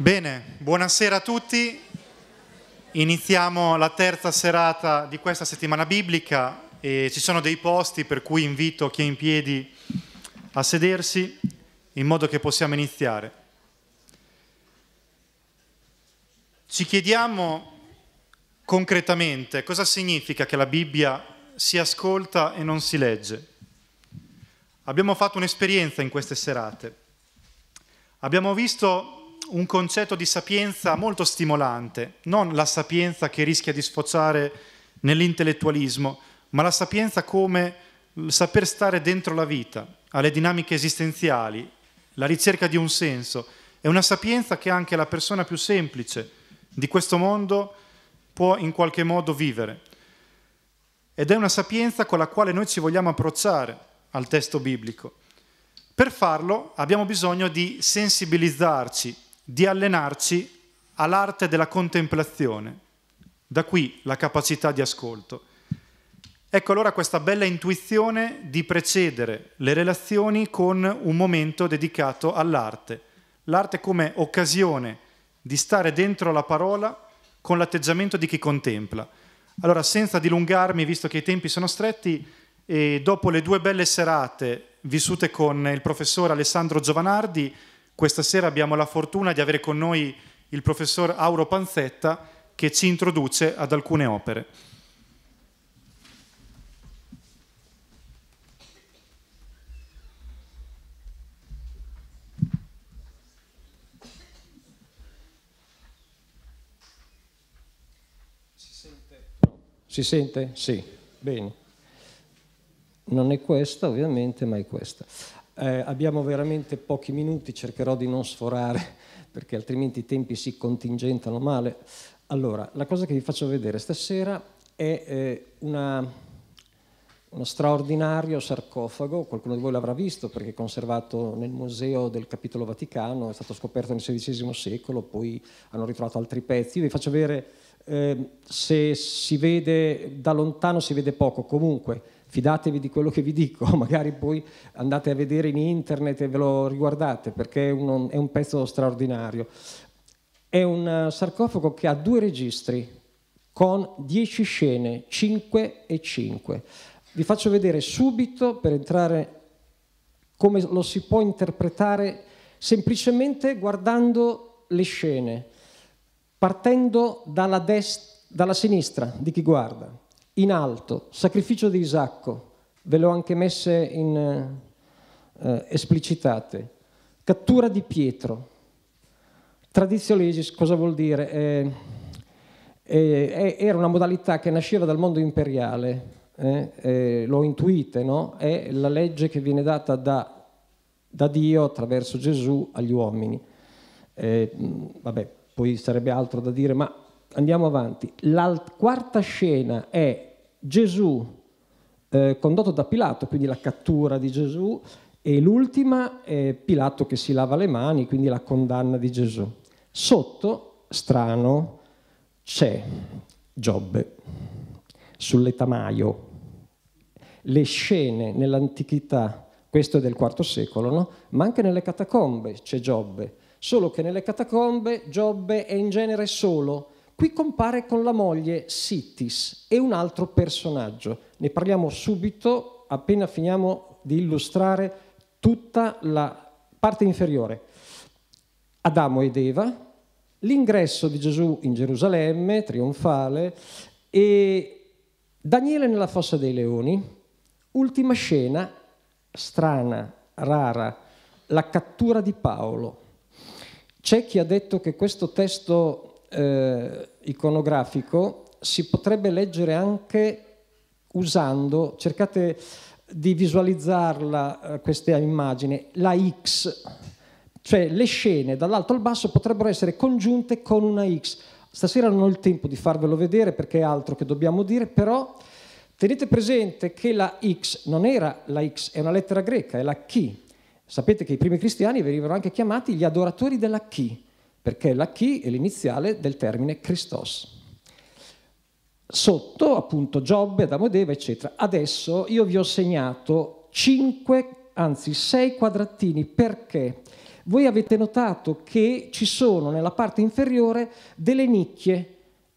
Bene, buonasera a tutti. Iniziamo la terza serata di questa settimana biblica e ci sono dei posti per cui invito chi è in piedi a sedersi in modo che possiamo iniziare. Ci chiediamo concretamente cosa significa che la Bibbia si ascolta e non si legge. Abbiamo fatto un'esperienza in queste serate. Abbiamo visto un concetto di sapienza molto stimolante, non la sapienza che rischia di sfociare nell'intellettualismo, ma la sapienza come saper stare dentro la vita, alle dinamiche esistenziali, la ricerca di un senso. È una sapienza che anche la persona più semplice di questo mondo può in qualche modo vivere. Ed è una sapienza con la quale noi ci vogliamo approcciare al testo biblico. Per farlo abbiamo bisogno di sensibilizzarci di allenarci all'arte della contemplazione, da qui la capacità di ascolto. Ecco allora questa bella intuizione di precedere le relazioni con un momento dedicato all'arte, l'arte come occasione di stare dentro la parola con l'atteggiamento di chi contempla. Allora, senza dilungarmi, visto che i tempi sono stretti, dopo le due belle serate vissute con il professor Alessandro Giovanardi, questa sera abbiamo la fortuna di avere con noi il professor Auro Panzetta che ci introduce ad alcune opere. Si sente? Si sente? Sì, bene. Non è questa ovviamente, ma è questa. Eh, abbiamo veramente pochi minuti, cercherò di non sforare perché altrimenti i tempi si contingentano male. Allora, la cosa che vi faccio vedere stasera è eh, una, uno straordinario sarcofago, qualcuno di voi l'avrà visto perché è conservato nel Museo del Capitolo Vaticano, è stato scoperto nel XVI secolo, poi hanno ritrovato altri pezzi. Io vi faccio vedere eh, se si vede da lontano, si vede poco, comunque fidatevi di quello che vi dico, magari poi andate a vedere in internet e ve lo riguardate perché è un, è un pezzo straordinario. È un eh, sarcofago che ha due registri con dieci scene, 5 e 5. Vi faccio vedere subito per entrare come lo si può interpretare semplicemente guardando le scene, partendo dalla, dalla sinistra di chi guarda in alto, sacrificio di Isacco, ve le ho anche messe in, eh, esplicitate, cattura di Pietro. Tradizio cosa vuol dire? Eh, eh, era una modalità che nasceva dal mondo imperiale, eh, lo intuite, no? È la legge che viene data da, da Dio attraverso Gesù agli uomini. vabbè, poi sarebbe altro da dire, ma andiamo avanti. La quarta scena è Gesù eh, condotto da Pilato, quindi la cattura di Gesù, e l'ultima è Pilato che si lava le mani, quindi la condanna di Gesù. Sotto, strano, c'è Giobbe, sull'etamaio. Le scene nell'antichità, questo è del IV secolo, no? ma anche nelle catacombe c'è Giobbe, solo che nelle catacombe Giobbe è in genere solo, Qui compare con la moglie Sittis e un altro personaggio. Ne parliamo subito appena finiamo di illustrare tutta la parte inferiore. Adamo ed Eva, l'ingresso di Gesù in Gerusalemme, trionfale, e Daniele nella fossa dei leoni, ultima scena strana, rara, la cattura di Paolo. C'è chi ha detto che questo testo eh, iconografico si potrebbe leggere anche usando, cercate di visualizzarla eh, questa immagine, la X, cioè le scene dall'alto al basso potrebbero essere congiunte con una X. Stasera non ho il tempo di farvelo vedere perché è altro che dobbiamo dire, però tenete presente che la X non era la X, è una lettera greca, è la Chi. Sapete che i primi cristiani venivano anche chiamati gli adoratori della Chi perché la chi è l'iniziale del termine Christos. Sotto, appunto, Giobbe, Adamo Eva, eccetera. Adesso io vi ho segnato cinque, anzi sei quadratini, perché? Voi avete notato che ci sono nella parte inferiore delle nicchie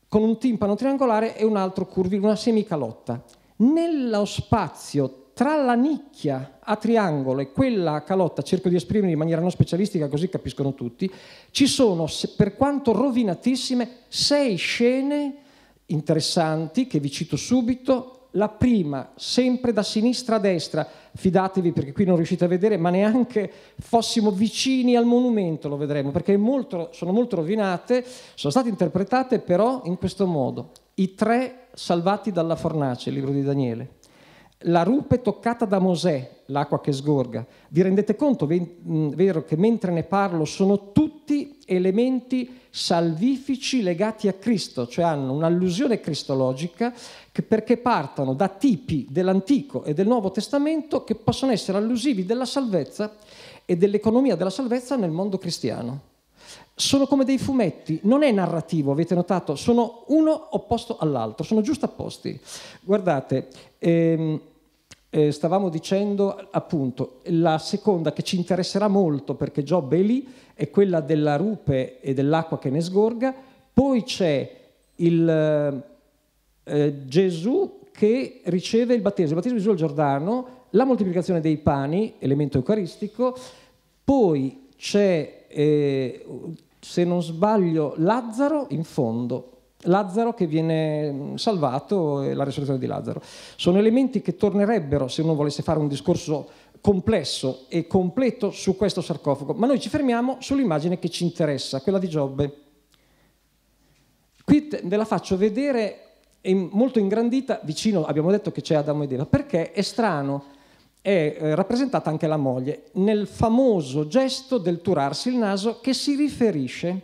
con un timpano triangolare e un altro curvi, una semicalotta. Nello spazio tra la nicchia a triangolo e quella a calotta, cerco di esprimermi in maniera non specialistica così capiscono tutti, ci sono, per quanto rovinatissime, sei scene interessanti che vi cito subito. La prima, sempre da sinistra a destra, fidatevi perché qui non riuscite a vedere, ma neanche fossimo vicini al monumento lo vedremo, perché molto, sono molto rovinate, sono state interpretate però in questo modo. I tre salvati dalla fornace, il libro di Daniele la rupe toccata da Mosè, l'acqua che sgorga. Vi rendete conto, mm, vero, che mentre ne parlo sono tutti elementi salvifici legati a Cristo, cioè hanno un'allusione cristologica perché partono da tipi dell'Antico e del Nuovo Testamento che possono essere allusivi della salvezza e dell'economia della salvezza nel mondo cristiano. Sono come dei fumetti, non è narrativo, avete notato, sono uno opposto all'altro, sono giusto opposti. Guardate, ehm, eh, stavamo dicendo appunto la seconda che ci interesserà molto perché Giobbe è lì è quella della rupe e dell'acqua che ne sgorga poi c'è il, eh, eh, Gesù che riceve il battesimo il battesimo di Gesù al Giordano la moltiplicazione dei pani elemento eucaristico poi c'è eh, se non sbaglio Lazzaro in fondo Lazzaro che viene mm, salvato e la risurrezione di Lazzaro. Sono elementi che tornerebbero se uno volesse fare un discorso complesso e completo su questo sarcofago, ma noi ci fermiamo sull'immagine che ci interessa, quella di Giobbe. Qui ve la faccio vedere molto ingrandita, vicino abbiamo detto che c'è Adamo ed Eva, perché è strano, è eh, rappresentata anche la moglie nel famoso gesto del turarsi il naso che si riferisce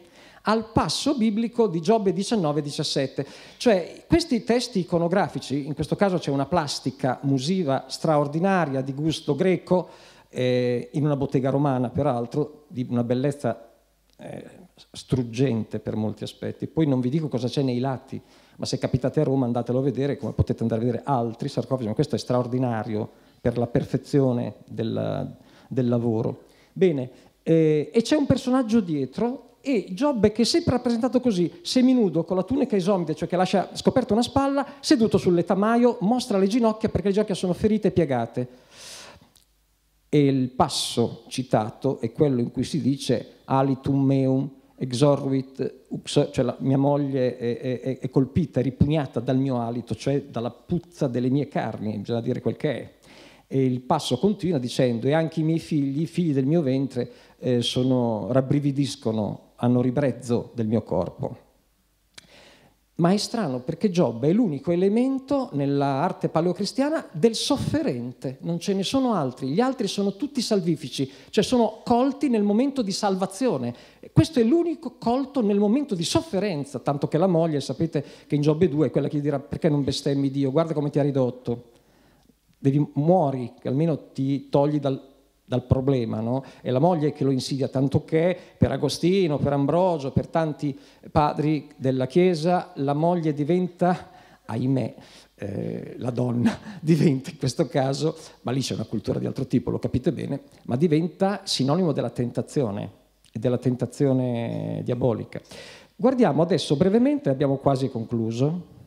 al passo biblico di Giobbe 19-17. Cioè questi testi iconografici, in questo caso c'è una plastica musiva straordinaria di gusto greco, eh, in una bottega romana peraltro, di una bellezza eh, struggente per molti aspetti. Poi non vi dico cosa c'è nei lati, ma se capitate a Roma andatelo a vedere, come potete andare a vedere altri sarcofagi, ma questo è straordinario per la perfezione del, del lavoro. Bene, eh, e c'è un personaggio dietro e Giobbe che è sempre rappresentato così, seminudo, con la tunica isomide, cioè che lascia scoperta una spalla, seduto sull'etamaio, mostra le ginocchia perché le ginocchia sono ferite e piegate. E il passo citato è quello in cui si dice alitum meum exorvit, cioè la, mia moglie è, è, è colpita, è ripugnata dal mio alito, cioè dalla puzza delle mie carni, bisogna dire quel che è. E il passo continua dicendo, e anche i miei figli, i figli del mio ventre, eh, sono, rabbrividiscono, hanno ribrezzo del mio corpo. Ma è strano perché Giobbe è l'unico elemento nell'arte paleocristiana del sofferente, non ce ne sono altri, gli altri sono tutti salvifici, cioè sono colti nel momento di salvazione. Questo è l'unico colto nel momento di sofferenza, tanto che la moglie, sapete che in Giobbe 2 è quella che gli dirà perché non bestemmi Dio, guarda come ti ha ridotto, devi muori, almeno ti togli dal dal problema. No? È la moglie che lo insidia, tanto che per Agostino, per Ambrogio, per tanti padri della Chiesa, la moglie diventa, ahimè, eh, la donna diventa in questo caso, ma lì c'è una cultura di altro tipo, lo capite bene, ma diventa sinonimo della tentazione e della tentazione diabolica. Guardiamo adesso brevemente, abbiamo quasi concluso.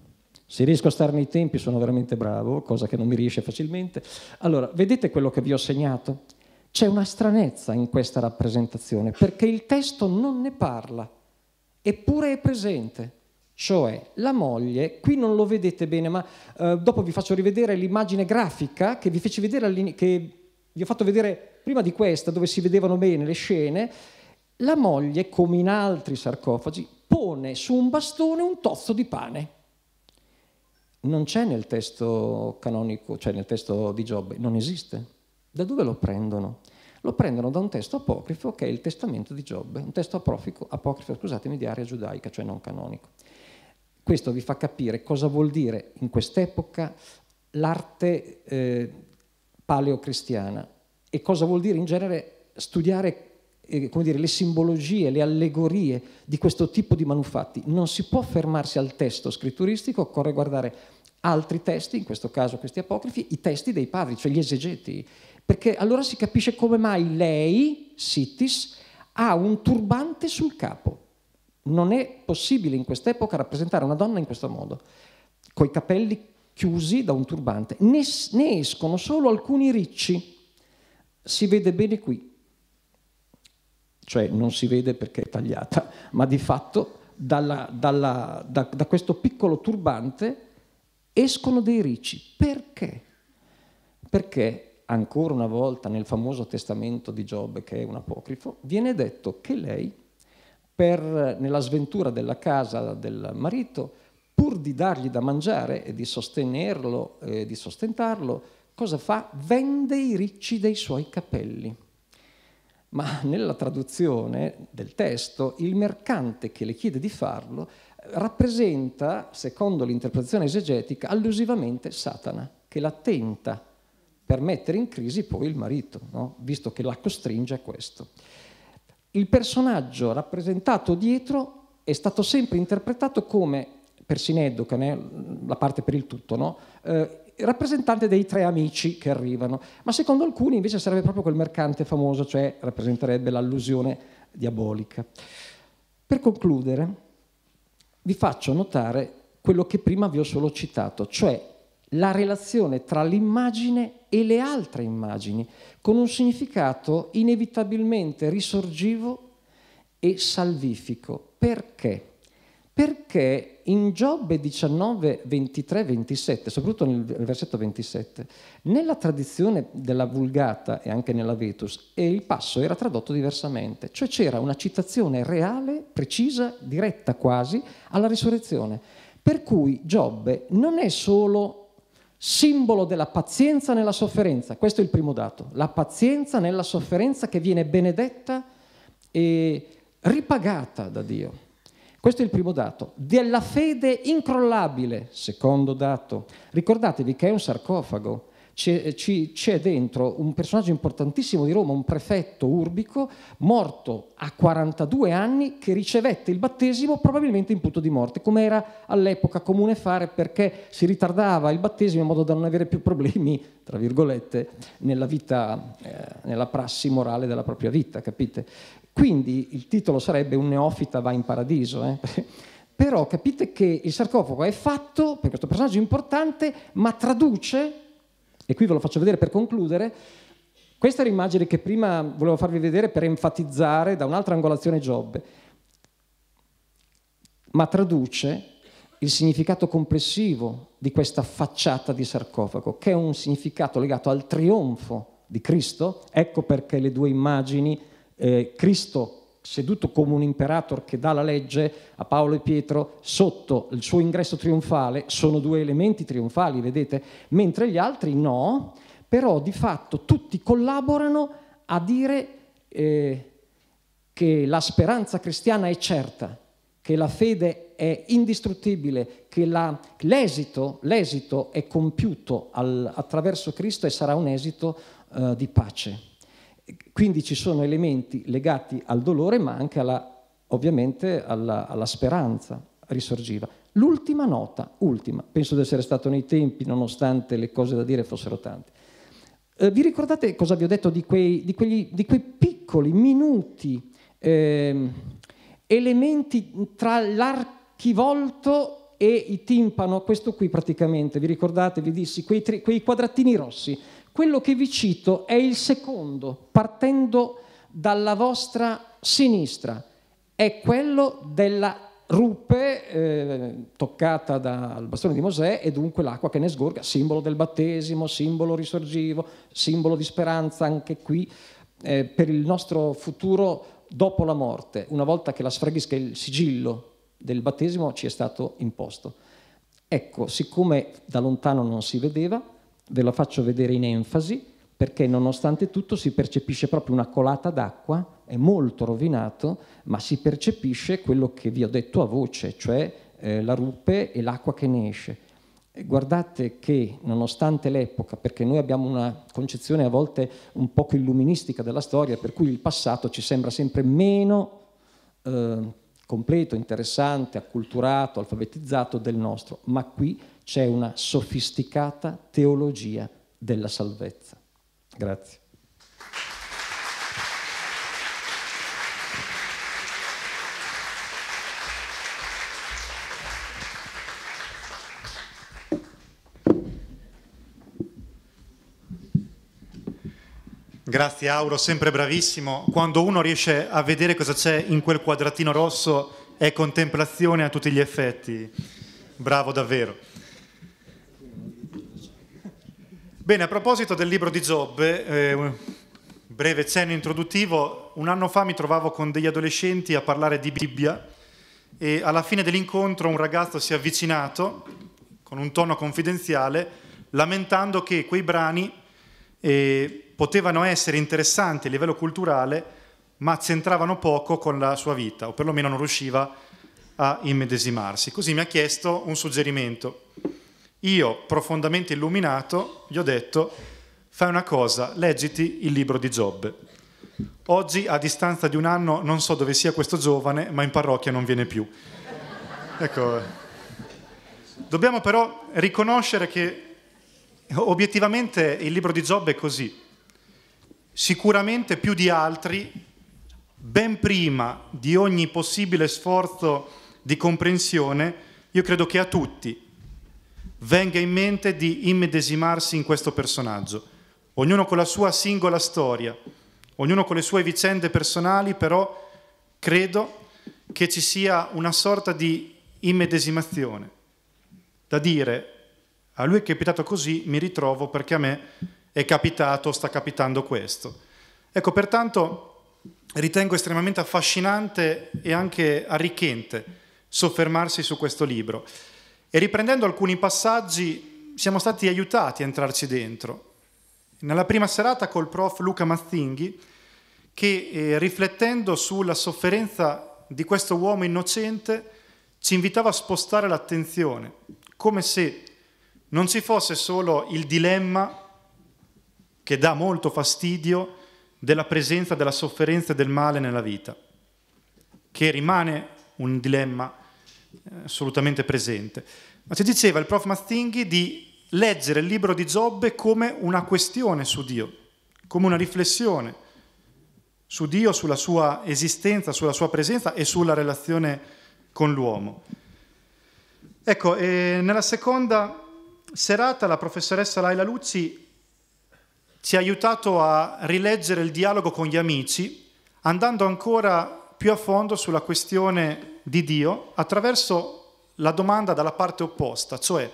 Se riesco a stare nei tempi sono veramente bravo, cosa che non mi riesce facilmente. Allora, vedete quello che vi ho segnato? C'è una stranezza in questa rappresentazione, perché il testo non ne parla, eppure è presente. Cioè, la moglie, qui non lo vedete bene, ma eh, dopo vi faccio rivedere l'immagine grafica che vi feci vedere, che vi ho fatto vedere prima di questa, dove si vedevano bene le scene. La moglie, come in altri sarcofagi, pone su un bastone un tozzo di pane. Non c'è nel testo canonico, cioè nel testo di Giobbe, non esiste. Da dove lo prendono? Lo prendono da un testo apocrifo che è il Testamento di Giobbe, un testo apocrifo, apocrifo scusatemi, di area giudaica, cioè non canonico. Questo vi fa capire cosa vuol dire in quest'epoca l'arte eh, paleocristiana e cosa vuol dire in genere studiare eh, dire, le simbologie, le allegorie di questo tipo di manufatti. Non si può fermarsi al testo scritturistico, occorre guardare altri testi, in questo caso questi apocrifi, i testi dei padri, cioè gli esegeti, perché allora si capisce come mai lei, Sittis, ha un turbante sul capo. Non è possibile in quest'epoca rappresentare una donna in questo modo, con i capelli chiusi da un turbante. Ne, ne escono solo alcuni ricci. Si vede bene qui. Cioè non si vede perché è tagliata, ma di fatto dalla, dalla, da, da questo piccolo turbante escono dei ricci. Perché? Perché ancora una volta nel famoso testamento di Giobbe, che è un apocrifo, viene detto che lei, per, nella sventura della casa del marito, pur di dargli da mangiare e di sostenerlo, eh, di sostentarlo, cosa fa? Vende i ricci dei suoi capelli. Ma nella traduzione del testo, il mercante che le chiede di farlo eh, rappresenta, secondo l'interpretazione esegetica, allusivamente Satana, che la tenta per mettere in crisi poi il marito, no? visto che la costringe a questo. Il personaggio rappresentato dietro è stato sempre interpretato come, per Sineddocan, la parte per il tutto, no? eh, rappresentante dei tre amici che arrivano, ma secondo alcuni invece sarebbe proprio quel mercante famoso, cioè rappresenterebbe l'allusione diabolica. Per concludere, vi faccio notare quello che prima vi ho solo citato, cioè la relazione tra l'immagine e le altre immagini, con un significato inevitabilmente risorgivo e salvifico. Perché? Perché in Giobbe 19, 23, 27, soprattutto nel versetto 27, nella tradizione della Vulgata e anche nella Vetus, eh, il passo era tradotto diversamente, cioè c'era una citazione reale, precisa, diretta quasi, alla risurrezione. Per cui Giobbe non è solo simbolo della pazienza nella sofferenza. Questo è il primo dato, la pazienza nella sofferenza che viene benedetta e ripagata da Dio. Questo è il primo dato. Della fede incrollabile, secondo dato. Ricordatevi che è un sarcofago, c'è, eh, c'è dentro un personaggio importantissimo di Roma, un prefetto urbico, morto a 42 anni, che ricevette il battesimo probabilmente in punto di morte, come era all'epoca comune fare perché si ritardava il battesimo in modo da non avere più problemi, tra virgolette, nella vita, eh, nella prassi morale della propria vita, capite? Quindi il titolo sarebbe Un neofita va in paradiso. Eh? Però capite che il sarcofago è fatto per questo personaggio importante, ma traduce e qui ve lo faccio vedere per concludere. Questa era l'immagine che prima volevo farvi vedere per enfatizzare da un'altra angolazione Giobbe, ma traduce il significato complessivo di questa facciata di sarcofago, che è un significato legato al trionfo di Cristo. Ecco perché le due immagini, eh, Cristo seduto come un imperator che dà la legge a Paolo e Pietro, sotto il suo ingresso trionfale, sono due elementi trionfali, vedete, mentre gli altri no, però di fatto tutti collaborano a dire eh, che la speranza cristiana è certa, che la fede è indistruttibile, che la, l'esito, l'esito, è compiuto al, attraverso Cristo e sarà un esito eh, di pace. Quindi ci sono elementi legati al dolore ma anche alla, ovviamente alla, alla speranza risorgiva. L'ultima nota, ultima, penso di essere stato nei tempi nonostante le cose da dire fossero tante. Eh, vi ricordate cosa vi ho detto di quei, di quegli, di quei piccoli, minuti eh, elementi tra l'archivolto e i timpano? Questo qui praticamente, vi ricordate, vi dissi, quei, tre, quei quadratini rossi quello che vi cito è il secondo, partendo dalla vostra sinistra, è quello della rupe eh, toccata dal bastone di Mosè e dunque l'acqua che ne sgorga, simbolo del battesimo, simbolo risorgivo, simbolo di speranza anche qui eh, per il nostro futuro dopo la morte, una volta che la sfraghisca il sigillo del battesimo ci è stato imposto. Ecco, siccome da lontano non si vedeva, ve la faccio vedere in enfasi perché nonostante tutto si percepisce proprio una colata d'acqua, è molto rovinato, ma si percepisce quello che vi ho detto a voce, cioè eh, la rupe e l'acqua che ne esce. E guardate che nonostante l'epoca, perché noi abbiamo una concezione a volte un poco illuministica della storia, per cui il passato ci sembra sempre meno eh, completo, interessante, acculturato, alfabetizzato del nostro, ma qui c'è una sofisticata teologia della salvezza. Grazie. Grazie Auro, sempre bravissimo. Quando uno riesce a vedere cosa c'è in quel quadratino rosso è contemplazione a tutti gli effetti. Bravo davvero. Bene, a proposito del libro di Giobbe, eh, breve cenno introduttivo, un anno fa mi trovavo con degli adolescenti a parlare di Bibbia e alla fine dell'incontro un ragazzo si è avvicinato con un tono confidenziale lamentando che quei brani eh, potevano essere interessanti a livello culturale ma c'entravano poco con la sua vita o perlomeno non riusciva a immedesimarsi. Così mi ha chiesto un suggerimento. Io, profondamente illuminato, gli ho detto, fai una cosa, leggiti il libro di Giobbe. Oggi, a distanza di un anno, non so dove sia questo giovane, ma in parrocchia non viene più. Ecco. Dobbiamo però riconoscere che obiettivamente il libro di Giobbe è così. Sicuramente più di altri, ben prima di ogni possibile sforzo di comprensione, io credo che a tutti, venga in mente di immedesimarsi in questo personaggio, ognuno con la sua singola storia, ognuno con le sue vicende personali, però credo che ci sia una sorta di immedesimazione, da dire a lui è capitato così, mi ritrovo perché a me è capitato, sta capitando questo. Ecco, pertanto ritengo estremamente affascinante e anche arricchente soffermarsi su questo libro. E riprendendo alcuni passaggi siamo stati aiutati a entrarci dentro. Nella prima serata col prof Luca Mazzinghi, che eh, riflettendo sulla sofferenza di questo uomo innocente, ci invitava a spostare l'attenzione, come se non ci fosse solo il dilemma che dà molto fastidio della presenza della sofferenza e del male nella vita, che rimane un dilemma assolutamente presente. Ma ci diceva il prof Mazzinghi di leggere il libro di Giobbe come una questione su Dio, come una riflessione su Dio, sulla sua esistenza, sulla sua presenza e sulla relazione con l'uomo. Ecco, eh, nella seconda serata la professoressa Laila Lucci ci ha aiutato a rileggere il dialogo con gli amici, andando ancora più a fondo sulla questione di Dio attraverso la domanda dalla parte opposta, cioè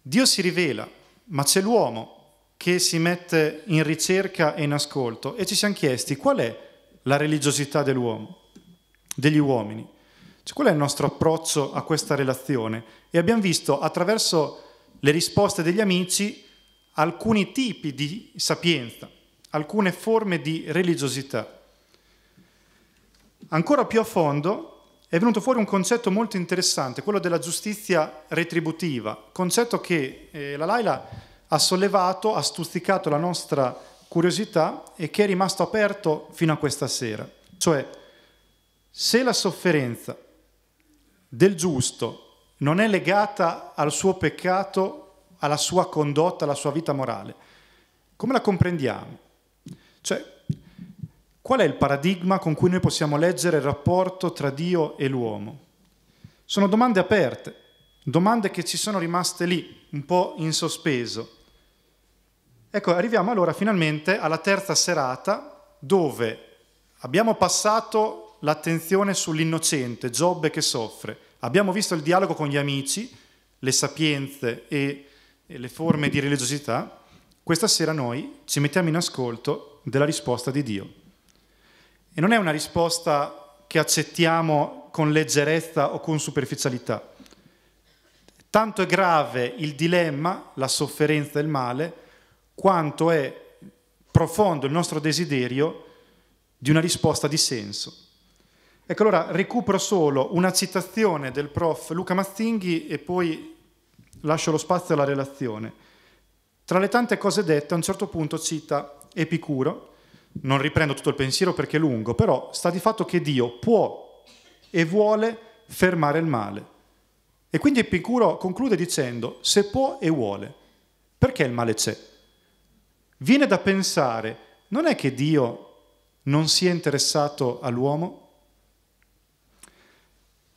Dio si rivela, ma c'è l'uomo che si mette in ricerca e in ascolto e ci siamo chiesti qual è la religiosità dell'uomo, degli uomini. Cioè, qual è il nostro approccio a questa relazione? E abbiamo visto attraverso le risposte degli amici alcuni tipi di sapienza, alcune forme di religiosità. Ancora più a fondo è venuto fuori un concetto molto interessante, quello della giustizia retributiva, concetto che eh, la Laila ha sollevato, ha stuzzicato la nostra curiosità e che è rimasto aperto fino a questa sera. Cioè, se la sofferenza del giusto non è legata al suo peccato, alla sua condotta, alla sua vita morale, come la comprendiamo? Cioè, Qual è il paradigma con cui noi possiamo leggere il rapporto tra Dio e l'uomo? Sono domande aperte, domande che ci sono rimaste lì, un po' in sospeso. Ecco, arriviamo allora finalmente alla terza serata dove abbiamo passato l'attenzione sull'innocente, Giobbe che soffre, abbiamo visto il dialogo con gli amici, le sapienze e le forme di religiosità. Questa sera noi ci mettiamo in ascolto della risposta di Dio. E non è una risposta che accettiamo con leggerezza o con superficialità. Tanto è grave il dilemma, la sofferenza e il male, quanto è profondo il nostro desiderio di una risposta di senso. Ecco allora recupero solo una citazione del prof Luca Mazzinghi e poi lascio lo spazio alla relazione. Tra le tante cose dette a un certo punto cita Epicuro non riprendo tutto il pensiero perché è lungo, però sta di fatto che Dio può e vuole fermare il male. E quindi Epicuro conclude dicendo, se può e vuole, perché il male c'è? Viene da pensare, non è che Dio non sia interessato all'uomo?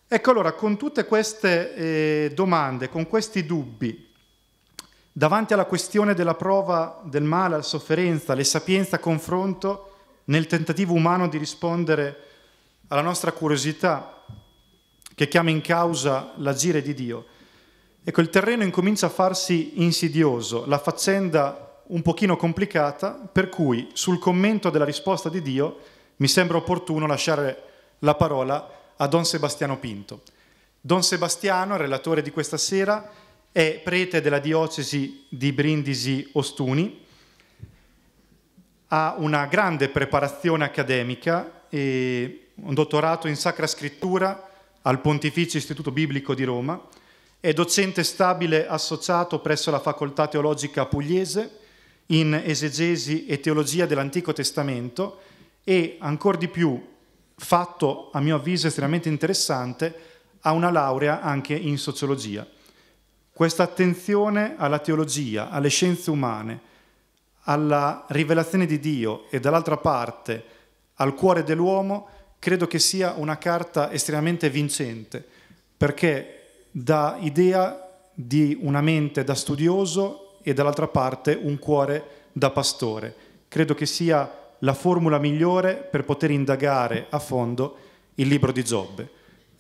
Ecco allora, con tutte queste eh, domande, con questi dubbi, Davanti alla questione della prova del male, alla sofferenza, le sapienza confronto nel tentativo umano di rispondere alla nostra curiosità che chiama in causa l'agire di Dio. Ecco, il terreno incomincia a farsi insidioso, la faccenda un pochino complicata, per cui sul commento della risposta di Dio mi sembra opportuno lasciare la parola a Don Sebastiano Pinto. Don Sebastiano, relatore di questa sera, è prete della diocesi di Brindisi Ostuni, ha una grande preparazione accademica e un dottorato in Sacra Scrittura al Pontificio Istituto Biblico di Roma, è docente stabile associato presso la Facoltà Teologica Pugliese in esegesi e teologia dell'Antico Testamento e, ancora di più, fatto a mio avviso estremamente interessante, ha una laurea anche in sociologia. Questa attenzione alla teologia, alle scienze umane, alla rivelazione di Dio e dall'altra parte al cuore dell'uomo, credo che sia una carta estremamente vincente, perché dà idea di una mente da studioso e dall'altra parte un cuore da pastore. Credo che sia la formula migliore per poter indagare a fondo il libro di Giobbe.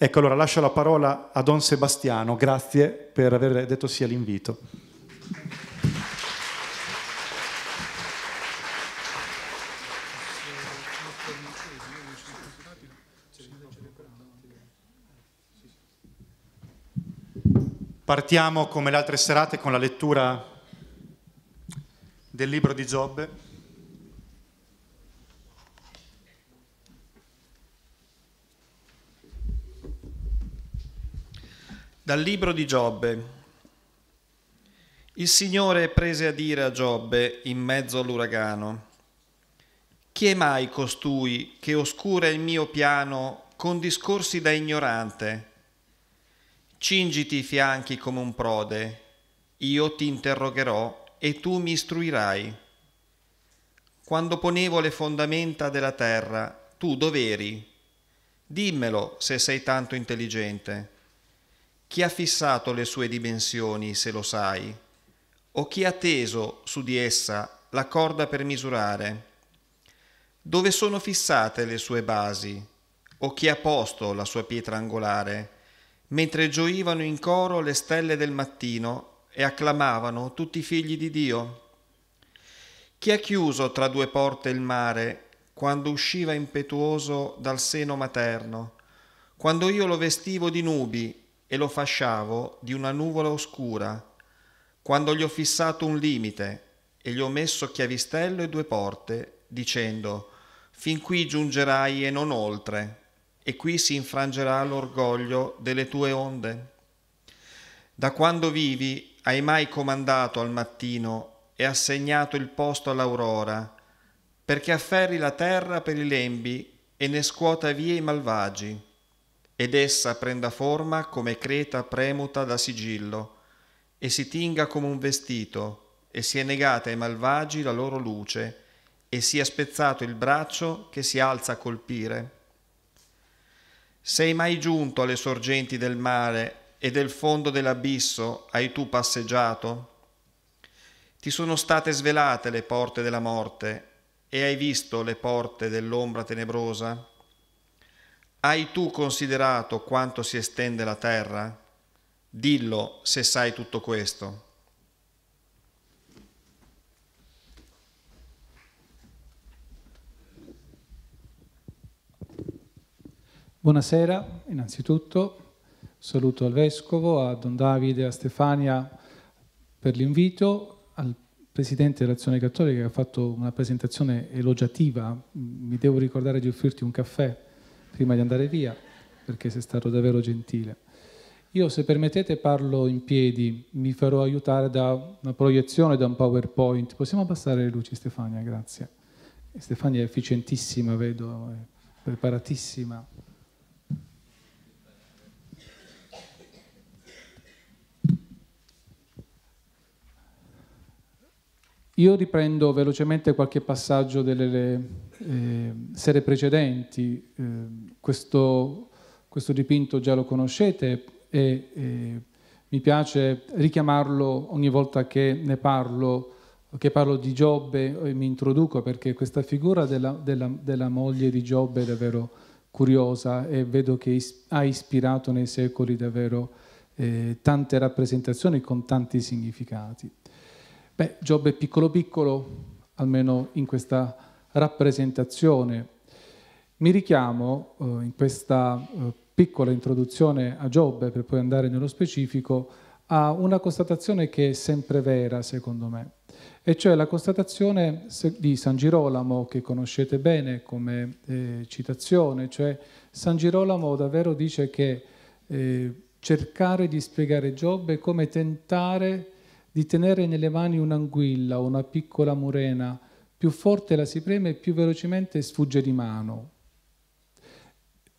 Ecco, allora lascio la parola a Don Sebastiano, grazie per aver detto sì all'invito. Partiamo come le altre serate con la lettura del libro di Giobbe. Dal libro di Giobbe. Il Signore prese a dire a Giobbe in mezzo all'uragano, Chi è mai costui che oscura il mio piano con discorsi da ignorante? Cingiti i fianchi come un prode, io ti interrogherò e tu mi istruirai. Quando ponevo le fondamenta della terra, tu dov'eri? Dimmelo se sei tanto intelligente. Chi ha fissato le sue dimensioni, se lo sai? O chi ha teso su di essa la corda per misurare? Dove sono fissate le sue basi? O chi ha posto la sua pietra angolare? Mentre gioivano in coro le stelle del mattino e acclamavano tutti i figli di Dio? Chi ha chiuso tra due porte il mare quando usciva impetuoso dal seno materno? Quando io lo vestivo di nubi e lo fasciavo di una nuvola oscura, quando gli ho fissato un limite e gli ho messo chiavistello e due porte, dicendo fin qui giungerai e non oltre, e qui si infrangerà l'orgoglio delle tue onde. Da quando vivi hai mai comandato al mattino e assegnato il posto all'aurora, perché afferri la terra per i lembi e ne scuota via i malvagi ed essa prenda forma come creta premuta da sigillo, e si tinga come un vestito, e sia negata ai malvagi la loro luce, e sia spezzato il braccio che si alza a colpire. Sei mai giunto alle sorgenti del mare e del fondo dell'abisso hai tu passeggiato? Ti sono state svelate le porte della morte e hai visto le porte dell'ombra tenebrosa? Hai tu considerato quanto si estende la terra? Dillo se sai tutto questo. Buonasera, innanzitutto saluto al Vescovo, a Don Davide, a Stefania per l'invito, al Presidente dell'Azione Cattolica che ha fatto una presentazione elogiativa, mi devo ricordare di offrirti un caffè prima di andare via, perché sei stato davvero gentile. Io, se permettete, parlo in piedi, mi farò aiutare da una proiezione, da un PowerPoint. Possiamo abbassare le luci, Stefania, grazie. Stefania è efficientissima, vedo, è preparatissima. Io riprendo velocemente qualche passaggio delle eh, sere precedenti. Eh, questo, questo, dipinto già lo conoscete e eh, mi piace richiamarlo ogni volta che ne parlo, che parlo di Giobbe e mi introduco perché questa figura della, della, della moglie di Giobbe è davvero curiosa e vedo che is ha ispirato nei secoli davvero eh, tante rappresentazioni con tanti significati. Beh, Giobbe è piccolo piccolo, almeno in questa rappresentazione. Mi richiamo eh, in questa eh, piccola introduzione a Giobbe, per poi andare nello specifico, a una constatazione che è sempre vera, secondo me, e cioè la constatazione di San Girolamo, che conoscete bene come eh, citazione, cioè San Girolamo davvero dice che eh, cercare di spiegare Giobbe è come tentare di tenere nelle mani un'anguilla o una piccola murena, più forte la si preme e più velocemente sfugge di mano.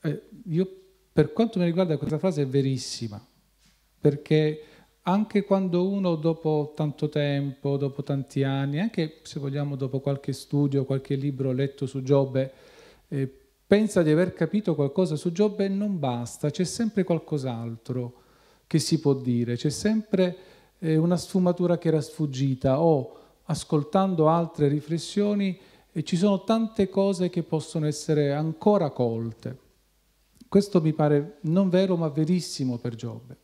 Eh, io, per quanto mi riguarda, questa frase è verissima, perché anche quando uno dopo tanto tempo, dopo tanti anni, anche se vogliamo dopo qualche studio, qualche libro letto su Giobbe, eh, pensa di aver capito qualcosa su Giobbe, non basta, c'è sempre qualcos'altro che si può dire, c'è sempre eh, una sfumatura che era sfuggita o ascoltando altre riflessioni eh, ci sono tante cose che possono essere ancora colte. Questo mi pare non vero ma verissimo per Giobbe.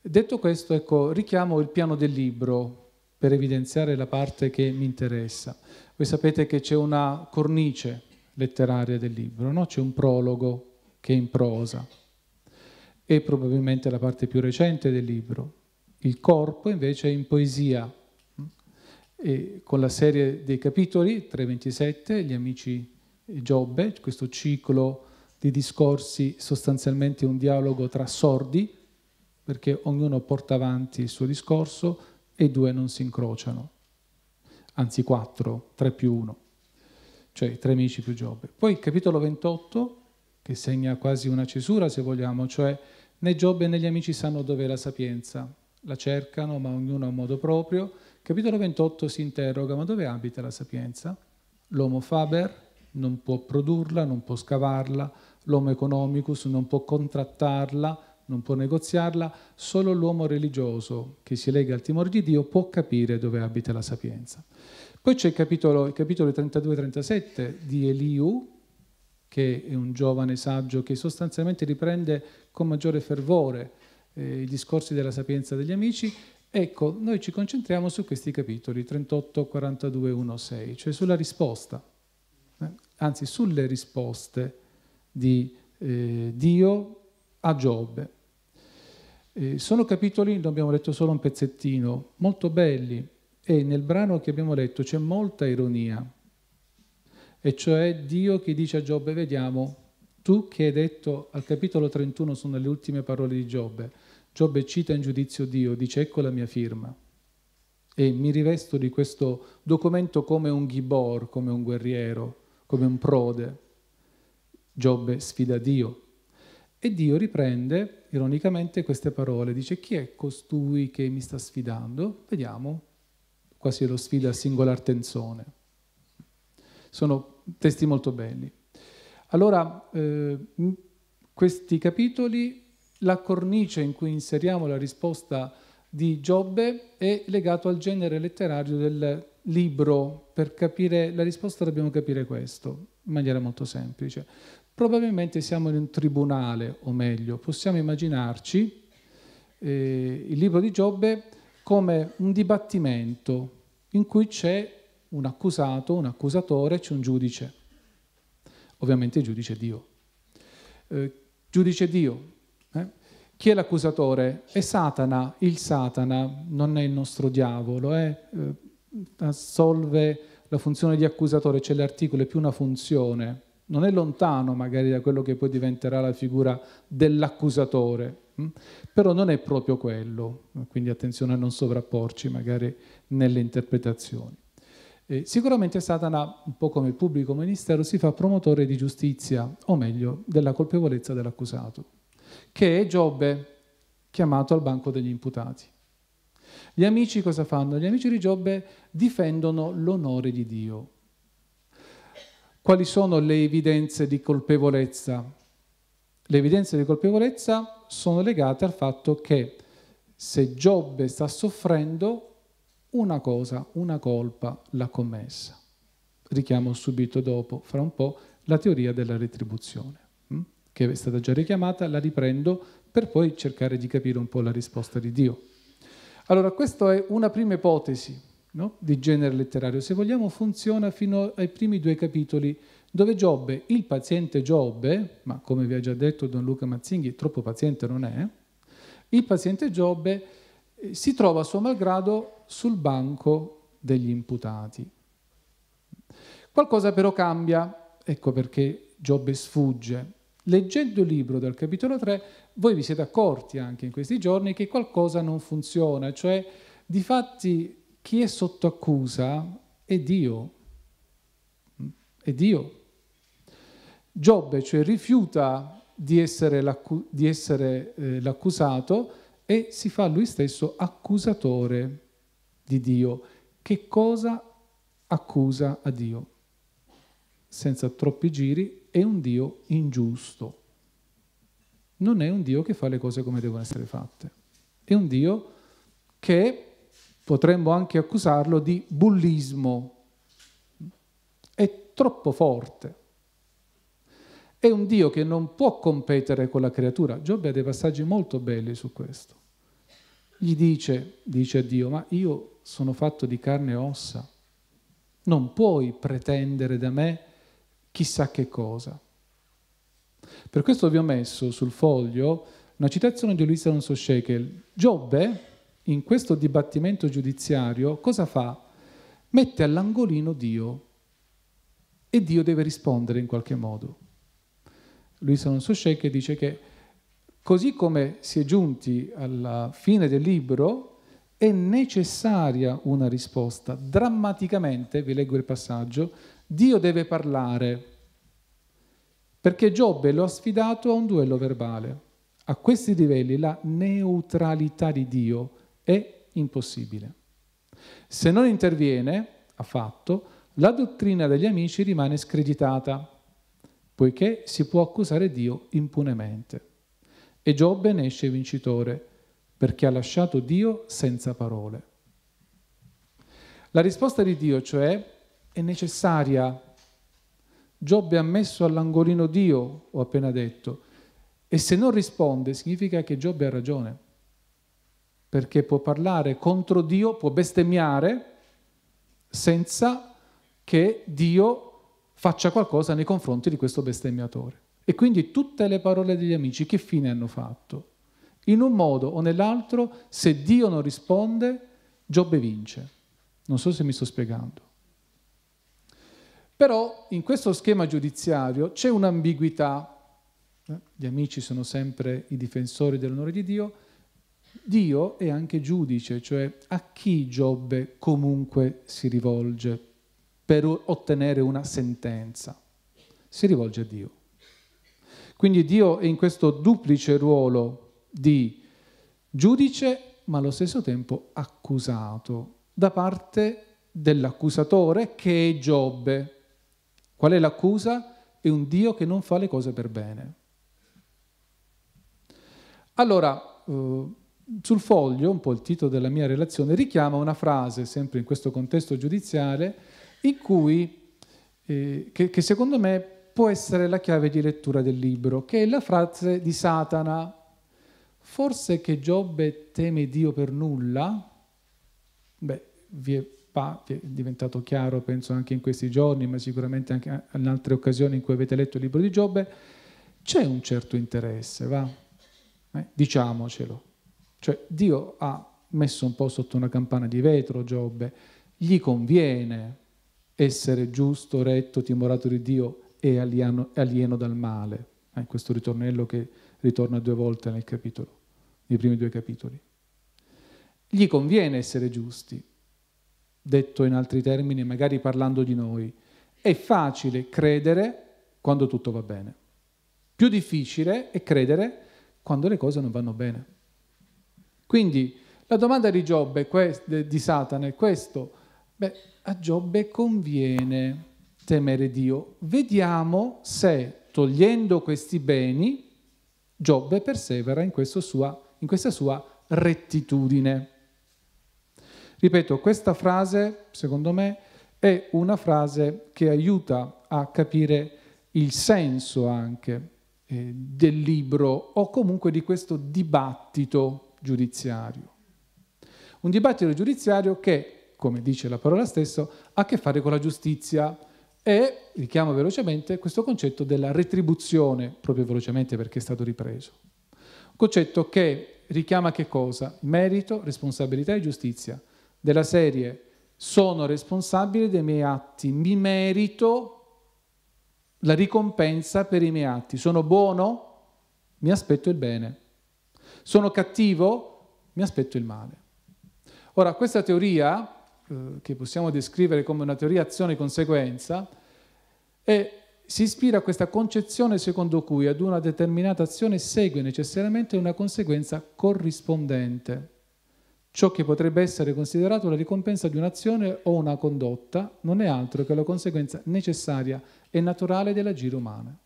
Detto questo, ecco, richiamo il piano del libro per evidenziare la parte che mi interessa. Voi sapete che c'è una cornice letteraria del libro, no? c'è un prologo che è in prosa è probabilmente la parte più recente del libro, il corpo invece è in poesia, e con la serie dei capitoli 327, gli amici Giobbe, questo ciclo di discorsi sostanzialmente un dialogo tra sordi, perché ognuno porta avanti il suo discorso e due non si incrociano, anzi quattro, tre più uno, cioè tre amici più Giobbe. Poi il capitolo 28, che segna quasi una cesura se vogliamo, cioè né Giobbe né gli amici sanno dove è la sapienza, la cercano, ma ognuno a modo proprio. Capitolo 28 si interroga, ma dove abita la sapienza? L'homo faber non può produrla, non può scavarla, l'homo economicus non può contrattarla, non può negoziarla, solo l'uomo religioso che si lega al timore di Dio può capire dove abita la sapienza. Poi c'è il capitolo, il capitolo 32-37 di Eliu, che è un giovane saggio che sostanzialmente riprende con maggiore fervore eh, i discorsi della sapienza degli amici, ecco, noi ci concentriamo su questi capitoli 38, 42, 1, 6, cioè sulla risposta, eh? anzi sulle risposte di eh, Dio a Giobbe. Eh, sono capitoli, abbiamo letto solo un pezzettino, molto belli e nel brano che abbiamo letto c'è molta ironia, e cioè Dio che dice a Giobbe, vediamo, tu che hai detto al capitolo 31 sono le ultime parole di Giobbe. Giobbe cita in giudizio Dio, dice ecco la mia firma. E mi rivesto di questo documento come un ghibor, come un guerriero, come un prode. Giobbe sfida Dio. E Dio riprende ironicamente queste parole, dice chi è costui che mi sta sfidando? Vediamo, quasi lo sfida a singolar tensione. Sono testi molto belli. Allora, eh, questi capitoli, la cornice in cui inseriamo la risposta di Giobbe è legata al genere letterario del libro. Per capire la risposta dobbiamo capire questo, in maniera molto semplice. Probabilmente siamo in un tribunale, o meglio, possiamo immaginarci eh, il libro di Giobbe come un dibattimento in cui c'è un accusato, un accusatore, c'è un giudice. Ovviamente il giudice è Dio. Eh, giudice Dio. Eh? Chi è l'accusatore? È Satana, il Satana, non è il nostro diavolo, eh? eh, assolve la funzione di accusatore, c'è l'articolo, è più una funzione. Non è lontano magari da quello che poi diventerà la figura dell'accusatore, hm? però non è proprio quello, quindi attenzione a non sovrapporci magari nelle interpretazioni. Eh, sicuramente Satana, un po' come il pubblico ministero, si fa promotore di giustizia, o meglio, della colpevolezza dell'accusato, che è Giobbe, chiamato al banco degli imputati. Gli amici cosa fanno? Gli amici di Giobbe difendono l'onore di Dio. Quali sono le evidenze di colpevolezza? Le evidenze di colpevolezza sono legate al fatto che se Giobbe sta soffrendo, una cosa, una colpa l'ha commessa. Richiamo subito dopo, fra un po', la teoria della retribuzione, mm, che è stata già richiamata, la riprendo per poi cercare di capire un po' la risposta di Dio. Allora, questa è una prima ipotesi no? di genere letterario. Se vogliamo, funziona fino ai primi due capitoli dove Giobbe, il paziente Giobbe, ma come vi ha già detto Don Luca Mazzinghi, troppo paziente non è, eh, il paziente Giobbe eh, si trova a suo malgrado sul banco degli imputati. Qualcosa però cambia, ecco perché Giobbe sfugge. Leggendo il libro dal capitolo 3, voi vi siete accorti anche in questi giorni che qualcosa non funziona, cioè di fatti chi è sotto accusa è Dio. È Dio. Giobbe cioè rifiuta di essere, eh, l'accusato e si fa lui stesso accusatore di Dio. Che cosa accusa a Dio? Senza troppi giri, è un Dio ingiusto. Non è un Dio che fa le cose come devono essere fatte. È un Dio che potremmo anche accusarlo di bullismo. È troppo forte. È un Dio che non può competere con la creatura. Giobbe ha dei passaggi molto belli su questo gli dice, dice a Dio, ma io sono fatto di carne e ossa, non puoi pretendere da me chissà che cosa. Per questo vi ho messo sul foglio una citazione di Luisa Alonso Shekel. Giobbe, in questo dibattimento giudiziario, cosa fa? Mette all'angolino Dio e Dio deve rispondere in qualche modo. Luisa Alonso Shekel dice che Così come si è giunti alla fine del libro, è necessaria una risposta. Drammaticamente, vi leggo il passaggio, Dio deve parlare, perché Giobbe lo ha sfidato a un duello verbale. A questi livelli la neutralità di Dio è impossibile. Se non interviene, affatto, la dottrina degli amici rimane screditata, poiché si può accusare Dio impunemente e Giobbe ne esce vincitore perché ha lasciato Dio senza parole. La risposta di Dio, cioè, è necessaria. Giobbe ha messo all'angolino Dio, ho appena detto, e se non risponde significa che Giobbe ha ragione, perché può parlare contro Dio, può bestemmiare senza che Dio faccia qualcosa nei confronti di questo bestemmiatore. E quindi tutte le parole degli amici che fine hanno fatto? In un modo o nell'altro, se Dio non risponde, Giobbe vince. Non so se mi sto spiegando. Però in questo schema giudiziario c'è un'ambiguità, eh, gli amici sono sempre i difensori dell'onore di Dio, Dio è anche giudice, cioè a chi Giobbe comunque si rivolge per ottenere una sentenza? Si rivolge a Dio. Quindi Dio è in questo duplice ruolo di giudice, ma allo stesso tempo accusato, da parte dell'accusatore che è Giobbe. Qual è l'accusa? È un Dio che non fa le cose per bene. Allora, eh, sul foglio, un po' il titolo della mia relazione, richiama una frase, sempre in questo contesto giudiziale, in cui, eh, che, che secondo me può essere la chiave di lettura del libro, che è la frase di Satana. Forse che Giobbe teme Dio per nulla? Beh, vi è, è diventato chiaro, penso anche in questi giorni, ma sicuramente anche in altre occasioni in cui avete letto il libro di Giobbe, c'è un certo interesse, va? Eh, diciamocelo. Cioè, Dio ha messo un po' sotto una campana di vetro Giobbe, gli conviene essere giusto, retto, timorato di Dio e alieno, alieno dal male, eh, questo ritornello che ritorna due volte nel capitolo, nei primi due capitoli. Gli conviene essere giusti, detto in altri termini, magari parlando di noi, è facile credere quando tutto va bene. Più difficile è credere quando le cose non vanno bene. Quindi la domanda di Giobbe, di Satana è questo. Beh, a Giobbe conviene temere Dio. Vediamo se togliendo questi beni Giobbe persevera in, sua, in questa sua rettitudine. Ripeto, questa frase, secondo me, è una frase che aiuta a capire il senso anche eh, del libro o comunque di questo dibattito giudiziario. Un dibattito giudiziario che, come dice la parola stessa, ha a che fare con la giustizia, e richiamo velocemente questo concetto della retribuzione, proprio velocemente perché è stato ripreso. concetto che richiama che cosa? Merito, responsabilità e giustizia. Della serie sono responsabile dei miei atti, mi merito la ricompensa per i miei atti. Sono buono? Mi aspetto il bene. Sono cattivo? Mi aspetto il male. Ora, questa teoria eh, che possiamo descrivere come una teoria azione-conseguenza, e si ispira a questa concezione secondo cui ad una determinata azione segue necessariamente una conseguenza corrispondente, ciò che potrebbe essere considerato la ricompensa di un'azione o una condotta non è altro che la conseguenza necessaria e naturale dell'agire umano.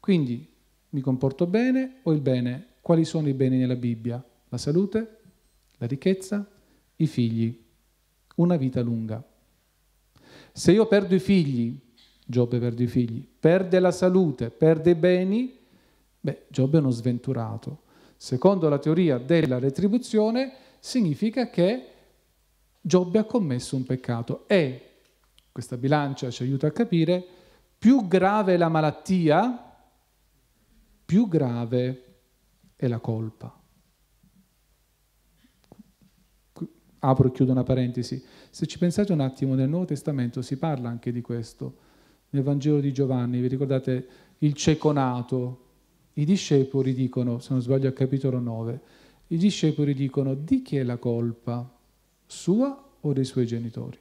Quindi mi comporto bene o il bene? Quali sono i beni nella Bibbia? La salute, la ricchezza, i figli una vita lunga. Se io perdo i figli, Giobbe perde i figli, perde la salute, perde i beni, beh, Giobbe è uno sventurato. Secondo la teoria della retribuzione, significa che Giobbe ha commesso un peccato e questa bilancia ci aiuta a capire, più grave è la malattia, più grave è la colpa. apro e chiudo una parentesi, se ci pensate un attimo, nel Nuovo Testamento si parla anche di questo. Nel Vangelo di Giovanni, vi ricordate il cieco nato? I discepoli dicono, se non sbaglio al capitolo 9, i discepoli dicono di chi è la colpa, sua o dei suoi genitori?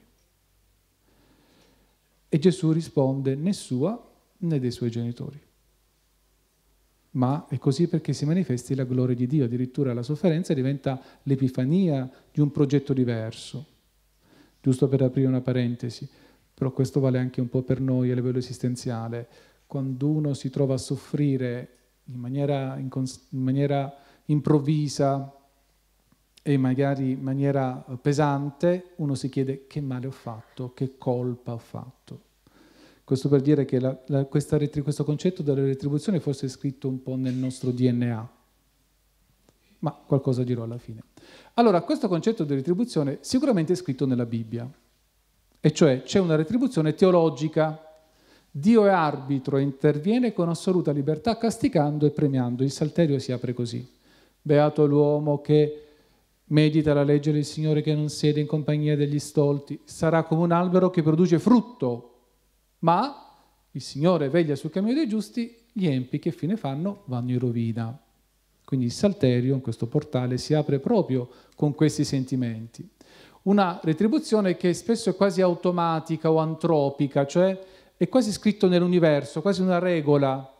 E Gesù risponde né sua né dei suoi genitori ma è così perché si manifesti la gloria di Dio, addirittura la sofferenza diventa l'epifania di un progetto diverso. Giusto per aprire una parentesi, però questo vale anche un po' per noi a livello esistenziale. Quando uno si trova a soffrire in maniera, in cons- in maniera improvvisa e magari in maniera pesante, uno si chiede che male ho fatto, che colpa ho fatto. Questo per dire che la, la, questo concetto della retribuzione forse è scritto un po' nel nostro DNA, ma qualcosa dirò alla fine. Allora, questo concetto di retribuzione sicuramente è scritto nella Bibbia, e cioè c'è una retribuzione teologica. Dio è arbitro e interviene con assoluta libertà, castigando e premiando. Il salterio si apre così. Beato l'uomo che medita la legge del Signore, che non siede in compagnia degli stolti, sarà come un albero che produce frutto ma il Signore veglia sul cammino dei giusti, gli empi che fine fanno vanno in rovina. Quindi il Salterio, questo portale, si apre proprio con questi sentimenti. Una retribuzione che spesso è quasi automatica o antropica, cioè è quasi scritto nell'universo, quasi una regola.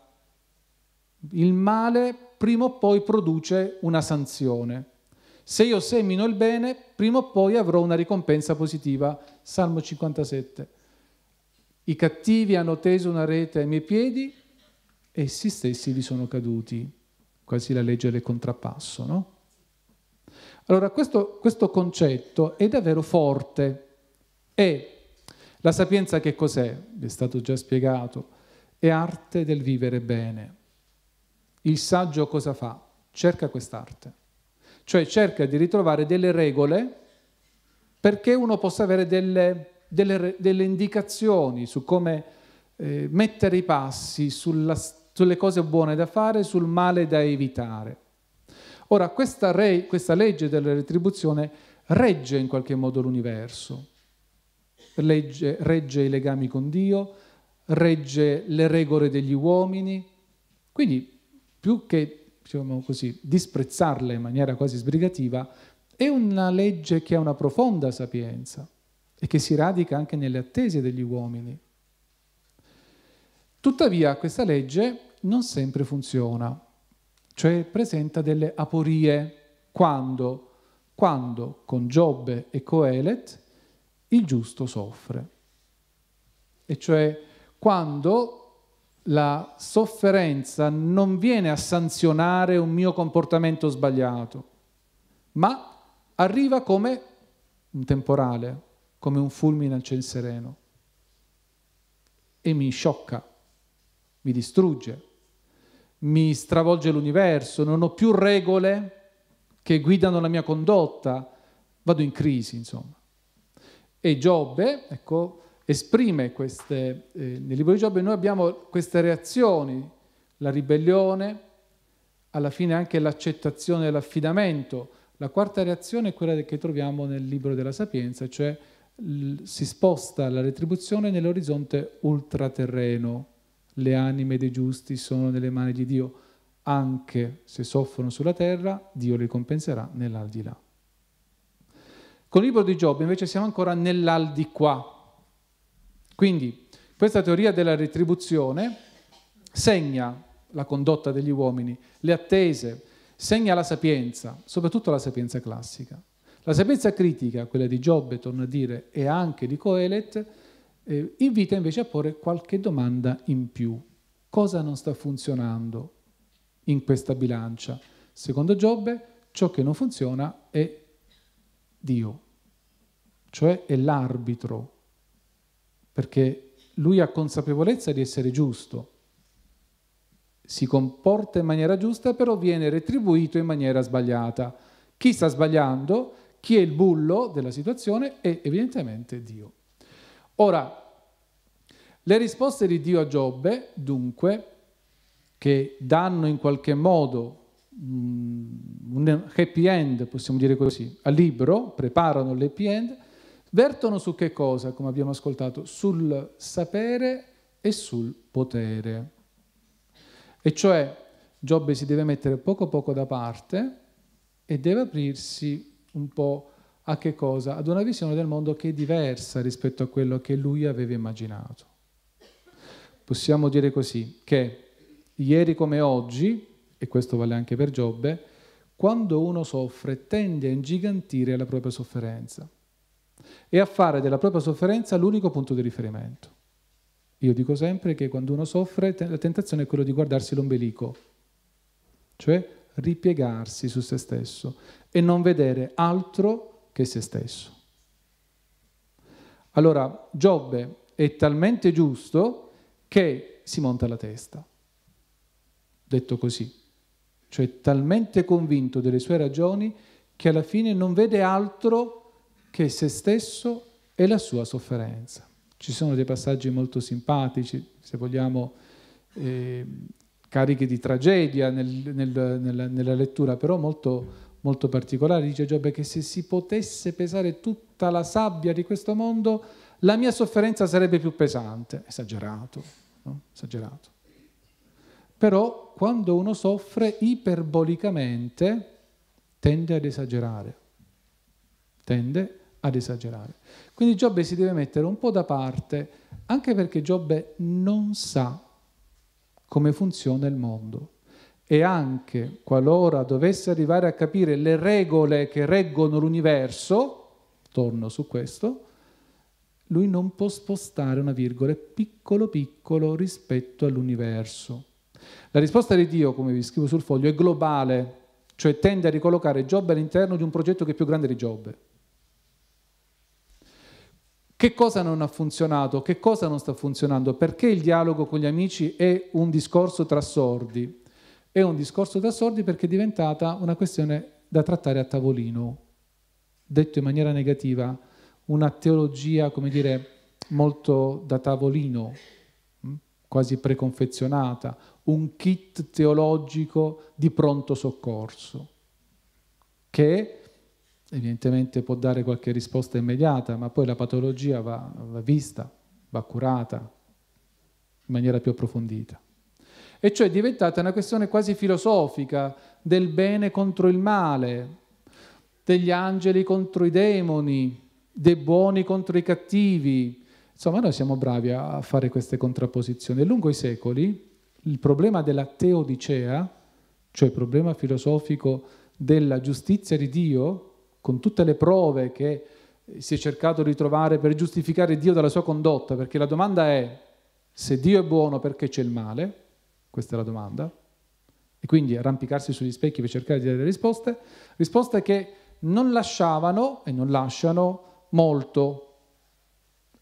Il male prima o poi produce una sanzione. Se io semino il bene, prima o poi avrò una ricompensa positiva. Salmo 57. I cattivi hanno teso una rete ai miei piedi, essi stessi vi sono caduti. Quasi la legge del contrappasso, no? Allora, questo, questo concetto è davvero forte. E la sapienza che cos'è? Vi è stato già spiegato. È arte del vivere bene. Il saggio cosa fa? Cerca quest'arte. Cioè cerca di ritrovare delle regole perché uno possa avere delle delle, delle indicazioni su come eh, mettere i passi sulla, sulle cose buone da fare, sul male da evitare. Ora, questa, re, questa legge della retribuzione regge in qualche modo l'universo, regge, regge i legami con Dio, regge le regole degli uomini, quindi più che diciamo così, disprezzarla in maniera quasi sbrigativa, è una legge che ha una profonda sapienza e che si radica anche nelle attese degli uomini. Tuttavia questa legge non sempre funziona, cioè presenta delle aporie quando, quando con Giobbe e Coelet il giusto soffre, e cioè quando la sofferenza non viene a sanzionare un mio comportamento sbagliato, ma arriva come un temporale, come un fulmine al ciel sereno e mi sciocca, mi distrugge, mi stravolge l'universo, non ho più regole che guidano la mia condotta, vado in crisi, insomma. E Giobbe, ecco, esprime queste, eh, nel libro di Giobbe noi abbiamo queste reazioni, la ribellione, alla fine anche l'accettazione e l'affidamento. La quarta reazione è quella che troviamo nel libro della Sapienza, cioè si sposta la retribuzione nell'orizzonte ultraterreno. Le anime dei giusti sono nelle mani di Dio, anche se soffrono sulla terra, Dio li compenserà nell'aldilà. Con il libro di Giobbe invece siamo ancora nell'aldiquà. Quindi questa teoria della retribuzione segna la condotta degli uomini, le attese, segna la sapienza, soprattutto la sapienza classica. La sapienza critica, quella di Giobbe, torna a dire, e anche di Coelet, eh, invita invece a porre qualche domanda in più. Cosa non sta funzionando in questa bilancia? Secondo Giobbe, ciò che non funziona è Dio, cioè è l'arbitro, perché lui ha consapevolezza di essere giusto, si comporta in maniera giusta, però viene retribuito in maniera sbagliata. Chi sta sbagliando chi è il bullo della situazione è evidentemente Dio. Ora, le risposte di Dio a Giobbe, dunque, che danno in qualche modo mm, un happy end, possiamo dire così, al libro, preparano l'happy end, vertono su che cosa, come abbiamo ascoltato? Sul sapere e sul potere. E cioè Giobbe si deve mettere poco poco da parte e deve aprirsi un po' a che cosa? Ad una visione del mondo che è diversa rispetto a quello che lui aveva immaginato. Possiamo dire così, che ieri come oggi, e questo vale anche per Giobbe, quando uno soffre tende a ingigantire la propria sofferenza e a fare della propria sofferenza l'unico punto di riferimento. Io dico sempre che quando uno soffre la tentazione è quella di guardarsi l'ombelico, cioè ripiegarsi su se stesso e non vedere altro che se stesso. Allora, Giobbe è talmente giusto che si monta la testa, detto così, cioè talmente convinto delle sue ragioni che alla fine non vede altro che se stesso e la sua sofferenza. Ci sono dei passaggi molto simpatici, se vogliamo, eh, cariche di tragedia nel, nel, nella, nella, lettura, però molto, molto particolare. Dice Giobbe che se si potesse pesare tutta la sabbia di questo mondo, la mia sofferenza sarebbe più pesante. Esagerato, no? esagerato. Però quando uno soffre iperbolicamente tende ad esagerare, tende ad esagerare. Quindi Giobbe si deve mettere un po' da parte, anche perché Giobbe non sa come funziona il mondo. E anche qualora dovesse arrivare a capire le regole che reggono l'universo, torno su questo, lui non può spostare una virgola, è piccolo piccolo rispetto all'universo. La risposta di Dio, come vi scrivo sul foglio, è globale, cioè tende a ricollocare Giobbe all'interno di un progetto che è più grande di Giobbe. Che cosa non ha funzionato? Che cosa non sta funzionando? Perché il dialogo con gli amici è un discorso tra sordi? È un discorso tra sordi perché è diventata una questione da trattare a tavolino, detto in maniera negativa, una teologia, come dire, molto da tavolino, mm, quasi preconfezionata, un kit teologico di pronto soccorso, che è evidentemente può dare qualche risposta immediata, ma poi la patologia va, va vista, va curata in maniera più approfondita. E cioè è diventata una questione quasi filosofica del bene contro il male, degli angeli contro i demoni, dei buoni contro i cattivi. Insomma, noi siamo bravi a fare queste contrapposizioni. E lungo i secoli il problema della teodicea, cioè il problema filosofico della giustizia di Dio, con tutte le prove che si è cercato di trovare per giustificare Dio dalla sua condotta, perché la domanda è se Dio è buono perché c'è il male, questa è la domanda, e quindi arrampicarsi sugli specchi per cercare di dare risposte, risposte che non lasciavano e non lasciano molto,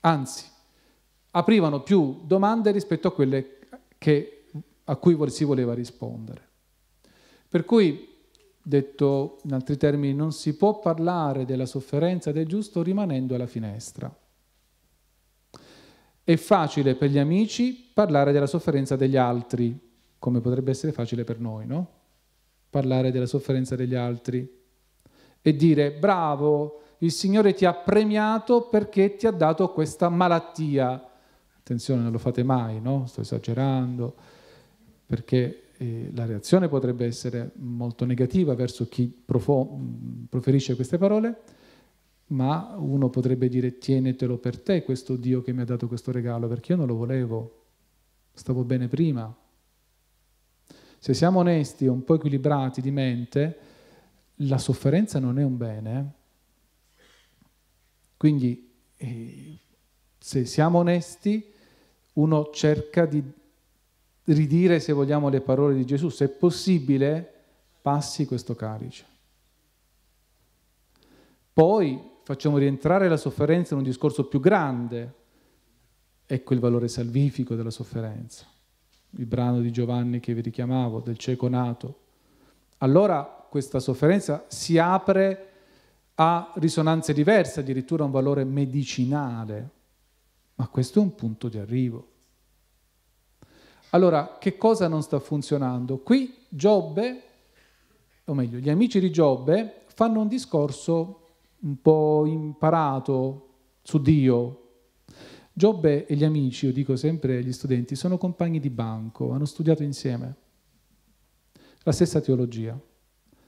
anzi, aprivano più domande rispetto a quelle che, a cui si voleva rispondere. Per cui Detto in altri termini, non si può parlare della sofferenza del giusto rimanendo alla finestra. È facile per gli amici parlare della sofferenza degli altri, come potrebbe essere facile per noi, no? Parlare della sofferenza degli altri e dire bravo, il Signore ti ha premiato perché ti ha dato questa malattia. Attenzione, non lo fate mai, no? Sto esagerando, perché la reazione potrebbe essere molto negativa verso chi proferisce queste parole, ma uno potrebbe dire tienetelo per te questo Dio che mi ha dato questo regalo, perché io non lo volevo, stavo bene prima. Se siamo onesti e un po' equilibrati di mente, la sofferenza non è un bene. Quindi eh, se siamo onesti, uno cerca di ridire, se vogliamo, le parole di Gesù. Se è possibile, passi questo carice. Poi facciamo rientrare la sofferenza in un discorso più grande. Ecco il valore salvifico della sofferenza. Il brano di Giovanni che vi richiamavo, del cieco nato. Allora questa sofferenza si apre a risonanze diverse, addirittura a un valore medicinale. Ma questo è un punto di arrivo. Allora, che cosa non sta funzionando? Qui Giobbe, o meglio, gli amici di Giobbe fanno un discorso un po' imparato su Dio. Giobbe e gli amici, io dico sempre agli studenti, sono compagni di banco, hanno studiato insieme la stessa teologia,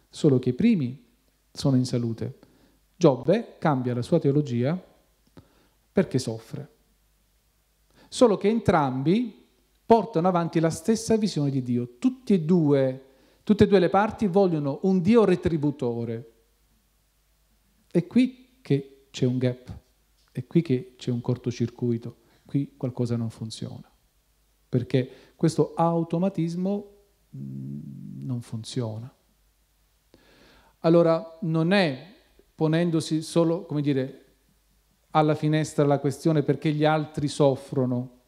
solo che i primi sono in salute. Giobbe cambia la sua teologia perché soffre. Solo che entrambi portano avanti la stessa visione di Dio. Tutti e due, tutte e due le parti vogliono un Dio retributore. È qui che c'è un gap, è qui che c'è un cortocircuito, qui qualcosa non funziona, perché questo automatismo mm, non funziona. Allora non è ponendosi solo, come dire, alla finestra la questione perché gli altri soffrono,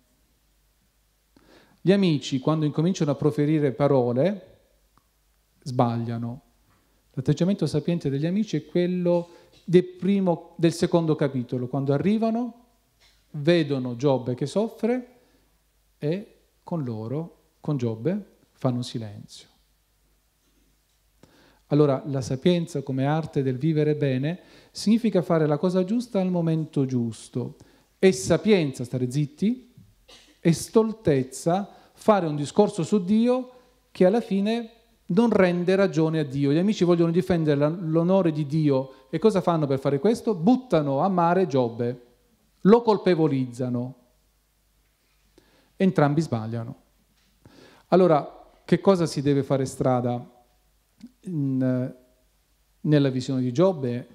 gli amici, quando incominciano a proferire parole, sbagliano. L'atteggiamento sapiente degli amici è quello del, primo, del secondo capitolo, quando arrivano, vedono Giobbe che soffre e con loro, con Giobbe, fanno silenzio. Allora, la sapienza come arte del vivere bene significa fare la cosa giusta al momento giusto. E sapienza stare zitti, e stoltezza fare un discorso su Dio che alla fine non rende ragione a Dio. Gli amici vogliono difendere l'onore di Dio e cosa fanno per fare questo? Buttano a mare Giobbe, lo colpevolizzano. Entrambi sbagliano. Allora, che cosa si deve fare strada in, nella visione di Giobbe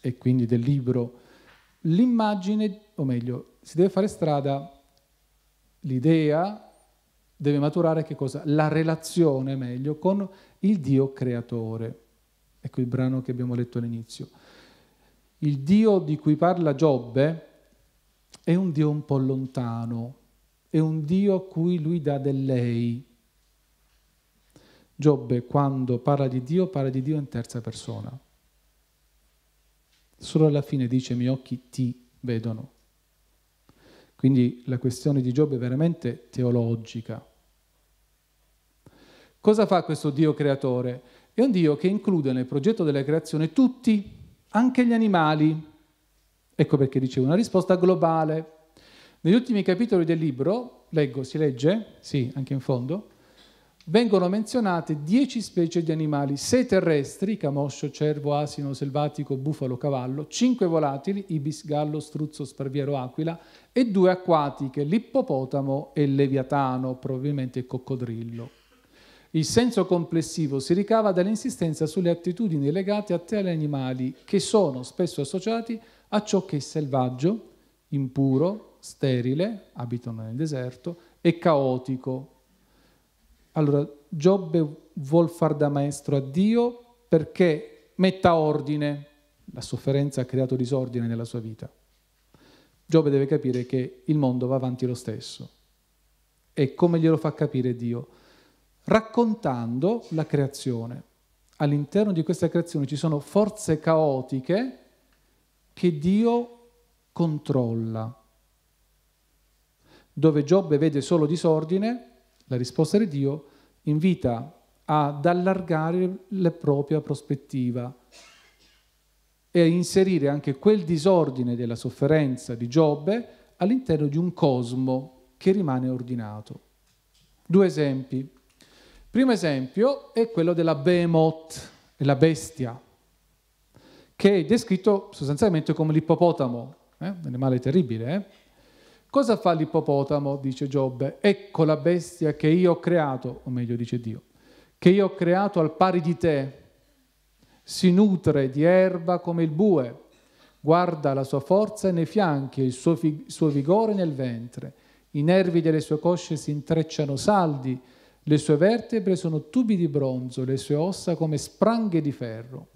e quindi del libro? L'immagine, o meglio, si deve fare strada l'idea deve maturare che cosa? La relazione, meglio, con il Dio creatore. Ecco il brano che abbiamo letto all'inizio. Il Dio di cui parla Giobbe è un Dio un po' lontano, è un Dio a cui lui dà del lei. Giobbe quando parla di Dio parla di Dio in terza persona. Solo alla fine dice i miei occhi ti vedono. Quindi la questione di Giobbe è veramente teologica. Cosa fa questo Dio creatore? È un Dio che include nel progetto della creazione tutti, anche gli animali. Ecco perché dicevo una risposta globale. Negli ultimi capitoli del libro, leggo, si legge? Sì, anche in fondo vengono menzionate 10 specie di animali, 6 terrestri, camoscio, cervo, asino, selvatico, bufalo, cavallo, 5 volatili, ibis, gallo, struzzo, sparviero, aquila e 2 acquatiche, l'ippopotamo e il leviatano, probabilmente il coccodrillo. Il senso complessivo si ricava dall'insistenza sulle attitudini legate a tali animali che sono spesso associati a ciò che è selvaggio, impuro, sterile, abitano nel deserto, e caotico, allora, Giobbe vuol far da maestro a Dio perché metta ordine. La sofferenza ha creato disordine nella sua vita. Giobbe deve capire che il mondo va avanti lo stesso. E come glielo fa capire Dio? Raccontando la creazione. All'interno di questa creazione ci sono forze caotiche che Dio controlla. Dove Giobbe vede solo disordine, la risposta di Dio invita ad allargare la propria prospettiva e a inserire anche quel disordine della sofferenza di Giobbe all'interno di un cosmo che rimane ordinato. Due esempi. primo esempio è quello della behemoth, la bestia, che è descritto sostanzialmente come l'ippopotamo, eh? un animale terribile, eh? Cosa fa l'ippopotamo? Dice Giobbe. Ecco la bestia che io ho creato, o meglio dice Dio, che io ho creato al pari di te. Si nutre di erba come il bue, guarda la sua forza nei fianchi il suo, suo vigore nel ventre. I nervi delle sue cosce si intrecciano saldi, le sue vertebre sono tubi di bronzo, le sue ossa come spranghe di ferro.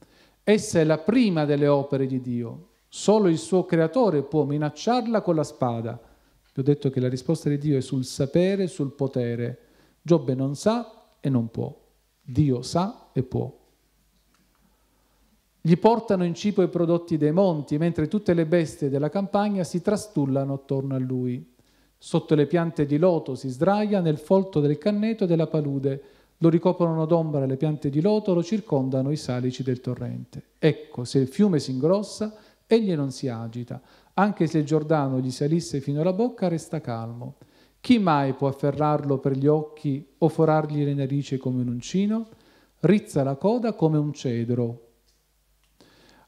Essa è la prima delle opere di Dio. Solo il suo creatore può minacciarla con la spada vi ho detto che la risposta di Dio è sul sapere, e sul potere. Giobbe non sa e non può. Dio sa e può. Gli portano in cibo i prodotti dei monti, mentre tutte le bestie della campagna si trastullano attorno a lui. Sotto le piante di loto si sdraia nel folto del canneto e della palude. Lo ricoprono d'ombra le piante di loto, lo circondano i salici del torrente. Ecco, se il fiume si ingrossa, egli non si agita. Anche se il Giordano gli salisse fino alla bocca, resta calmo. Chi mai può afferrarlo per gli occhi o forargli le narici come un uncino? Rizza la coda come un cedro.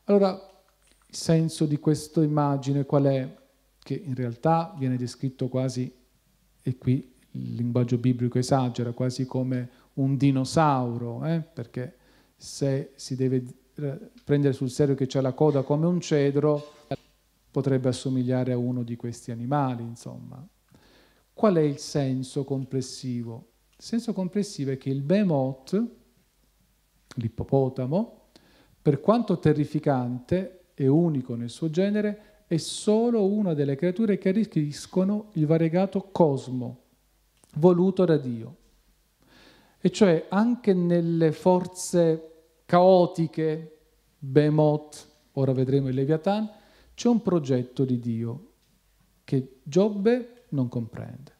Allora, il senso di questa immagine qual è? Che in realtà viene descritto quasi, e qui il linguaggio biblico esagera, quasi come un dinosauro, eh? perché se si deve eh, prendere sul serio che c'è la coda come un cedro, potrebbe assomigliare a uno di questi animali, insomma. Qual è il senso complessivo? Il senso complessivo è che il behemoth, l'ippopotamo, per quanto terrificante e unico nel suo genere, è solo una delle creature che arricchiscono il variegato cosmo voluto da Dio. E cioè anche nelle forze caotiche, Behemoth, ora vedremo il Leviathan, c'è un progetto di Dio che Giobbe non comprende.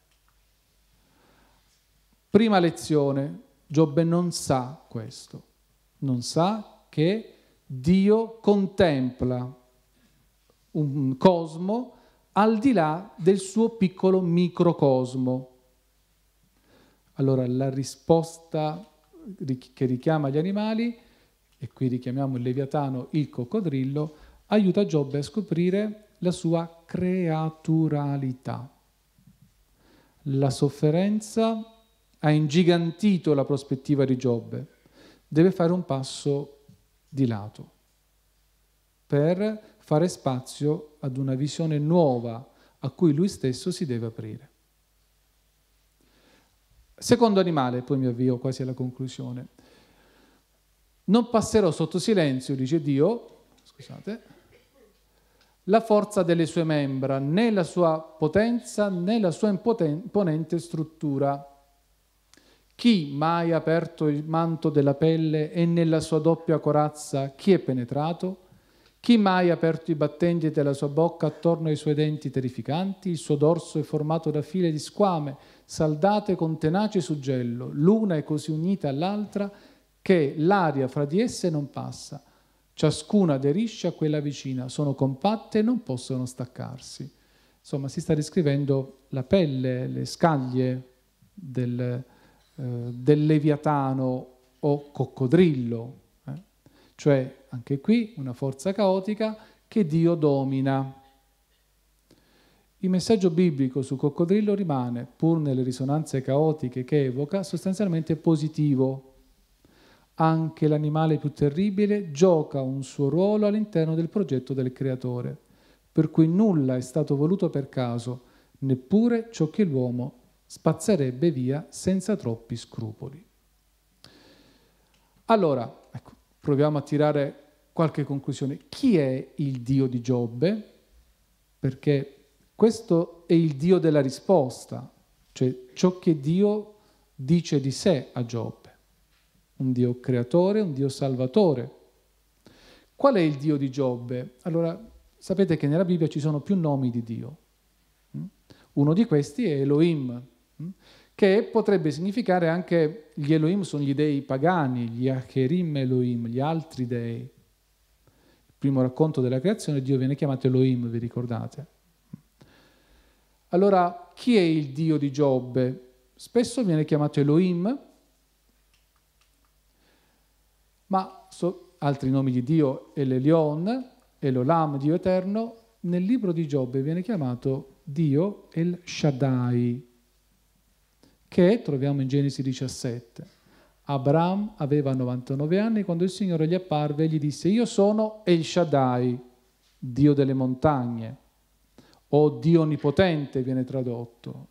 Prima lezione, Giobbe non sa questo, non sa che Dio contempla un cosmo al di là del suo piccolo microcosmo. Allora la risposta che richiama gli animali, e qui richiamiamo il leviatano, il coccodrillo, aiuta Giobbe a scoprire la sua creaturalità. La sofferenza ha ingigantito la prospettiva di Giobbe, deve fare un passo di lato per fare spazio ad una visione nuova a cui lui stesso si deve aprire. Secondo animale, poi mi avvio quasi alla conclusione. Non passerò sotto silenzio, dice Dio, scusate, la forza delle sue membra, né la sua potenza, né la sua imponente struttura. Chi mai ha aperto il manto della pelle e nella sua doppia corazza chi è penetrato? Chi mai ha aperto i battenti della sua bocca attorno ai suoi denti terrificanti? Il suo dorso è formato da file di squame, saldate con tenace suggello. L'una è così unita all'altra che l'aria fra di esse non passa. Ciascuna aderisce a quella vicina, sono compatte e non possono staccarsi. Insomma, si sta descrivendo la pelle, le scaglie del, eh, del leviatano o coccodrillo. Eh? Cioè, anche qui, una forza caotica che Dio domina. Il messaggio biblico su coccodrillo rimane, pur nelle risonanze caotiche che evoca, sostanzialmente positivo, anche l'animale più terribile gioca un suo ruolo all'interno del progetto del creatore, per cui nulla è stato voluto per caso, neppure ciò che l'uomo spazzerebbe via senza troppi scrupoli. Allora, ecco, proviamo a tirare qualche conclusione. Chi è il Dio di Giobbe? Perché questo è il Dio della risposta, cioè ciò che Dio dice di sé a Giobbe un Dio creatore, un Dio salvatore. Qual è il Dio di Giobbe? Allora, sapete che nella Bibbia ci sono più nomi di Dio. Mm? Uno di questi è Elohim, mm? che potrebbe significare anche gli Elohim sono gli dei pagani, gli Acherim Elohim, gli altri dei. Il primo racconto della creazione Dio viene chiamato Elohim, vi ricordate? Allora, chi è il Dio di Giobbe? Spesso viene chiamato Elohim, ma altri nomi di Dio, El-Elion, El-Olam, Dio eterno, nel libro di Giobbe viene chiamato Dio El Shaddai, che troviamo in Genesi 17. Abram aveva 99 anni quando il Signore gli apparve e gli disse, io sono El Shaddai, Dio delle montagne, o Dio onnipotente viene tradotto.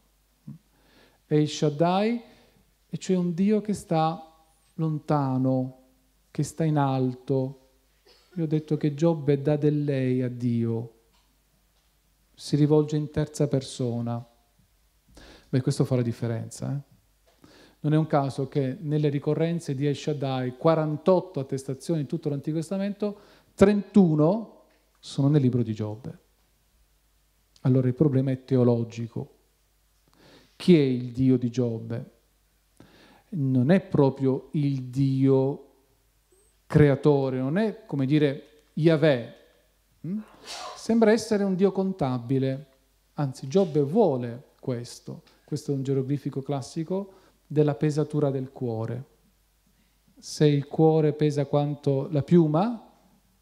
El Shaddai, e cioè un Dio che sta lontano, che sta in alto. Io ho detto che Giobbe dà del lei a Dio, si rivolge in terza persona. Beh, questo fa la differenza. Eh? Non è un caso che nelle ricorrenze di Eshaddai, 48 attestazioni in tutto l'Antico Testamento, 31 sono nel libro di Giobbe. Allora il problema è teologico. Chi è il Dio di Giobbe? Non è proprio il Dio creatore, non è come dire Yahweh. Hm? Sembra essere un Dio contabile, anzi Giobbe vuole questo. Questo è un geroglifico classico della pesatura del cuore. Se il cuore pesa quanto la piuma,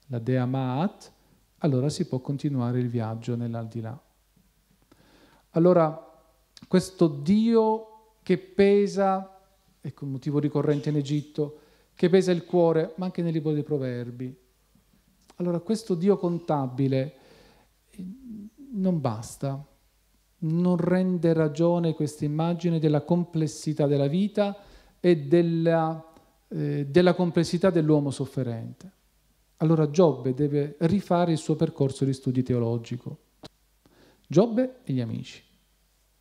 la Dea Maat, allora si può continuare il viaggio nell'aldilà. Allora, questo Dio che pesa, ecco un motivo ricorrente in Egitto, che pesa il cuore, ma anche nel libro dei proverbi. Allora questo Dio contabile eh, non basta, non rende ragione questa immagine della complessità della vita e della, eh, della complessità dell'uomo sofferente. Allora Giobbe deve rifare il suo percorso di studio teologico. Giobbe e gli amici.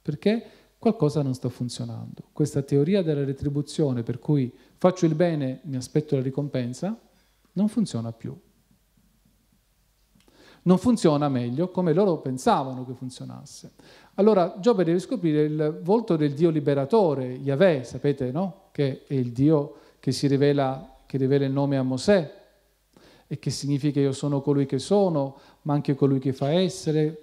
Perché? qualcosa non sta funzionando. Questa teoria della retribuzione per cui faccio il bene, mi aspetto la ricompensa, non funziona più. Non funziona meglio come loro pensavano che funzionasse. Allora Giobbe deve scoprire il volto del Dio liberatore, Yahweh, sapete no? Che è il Dio che si rivela, che rivela il nome a Mosè e che significa io sono colui che sono, ma anche colui che fa essere.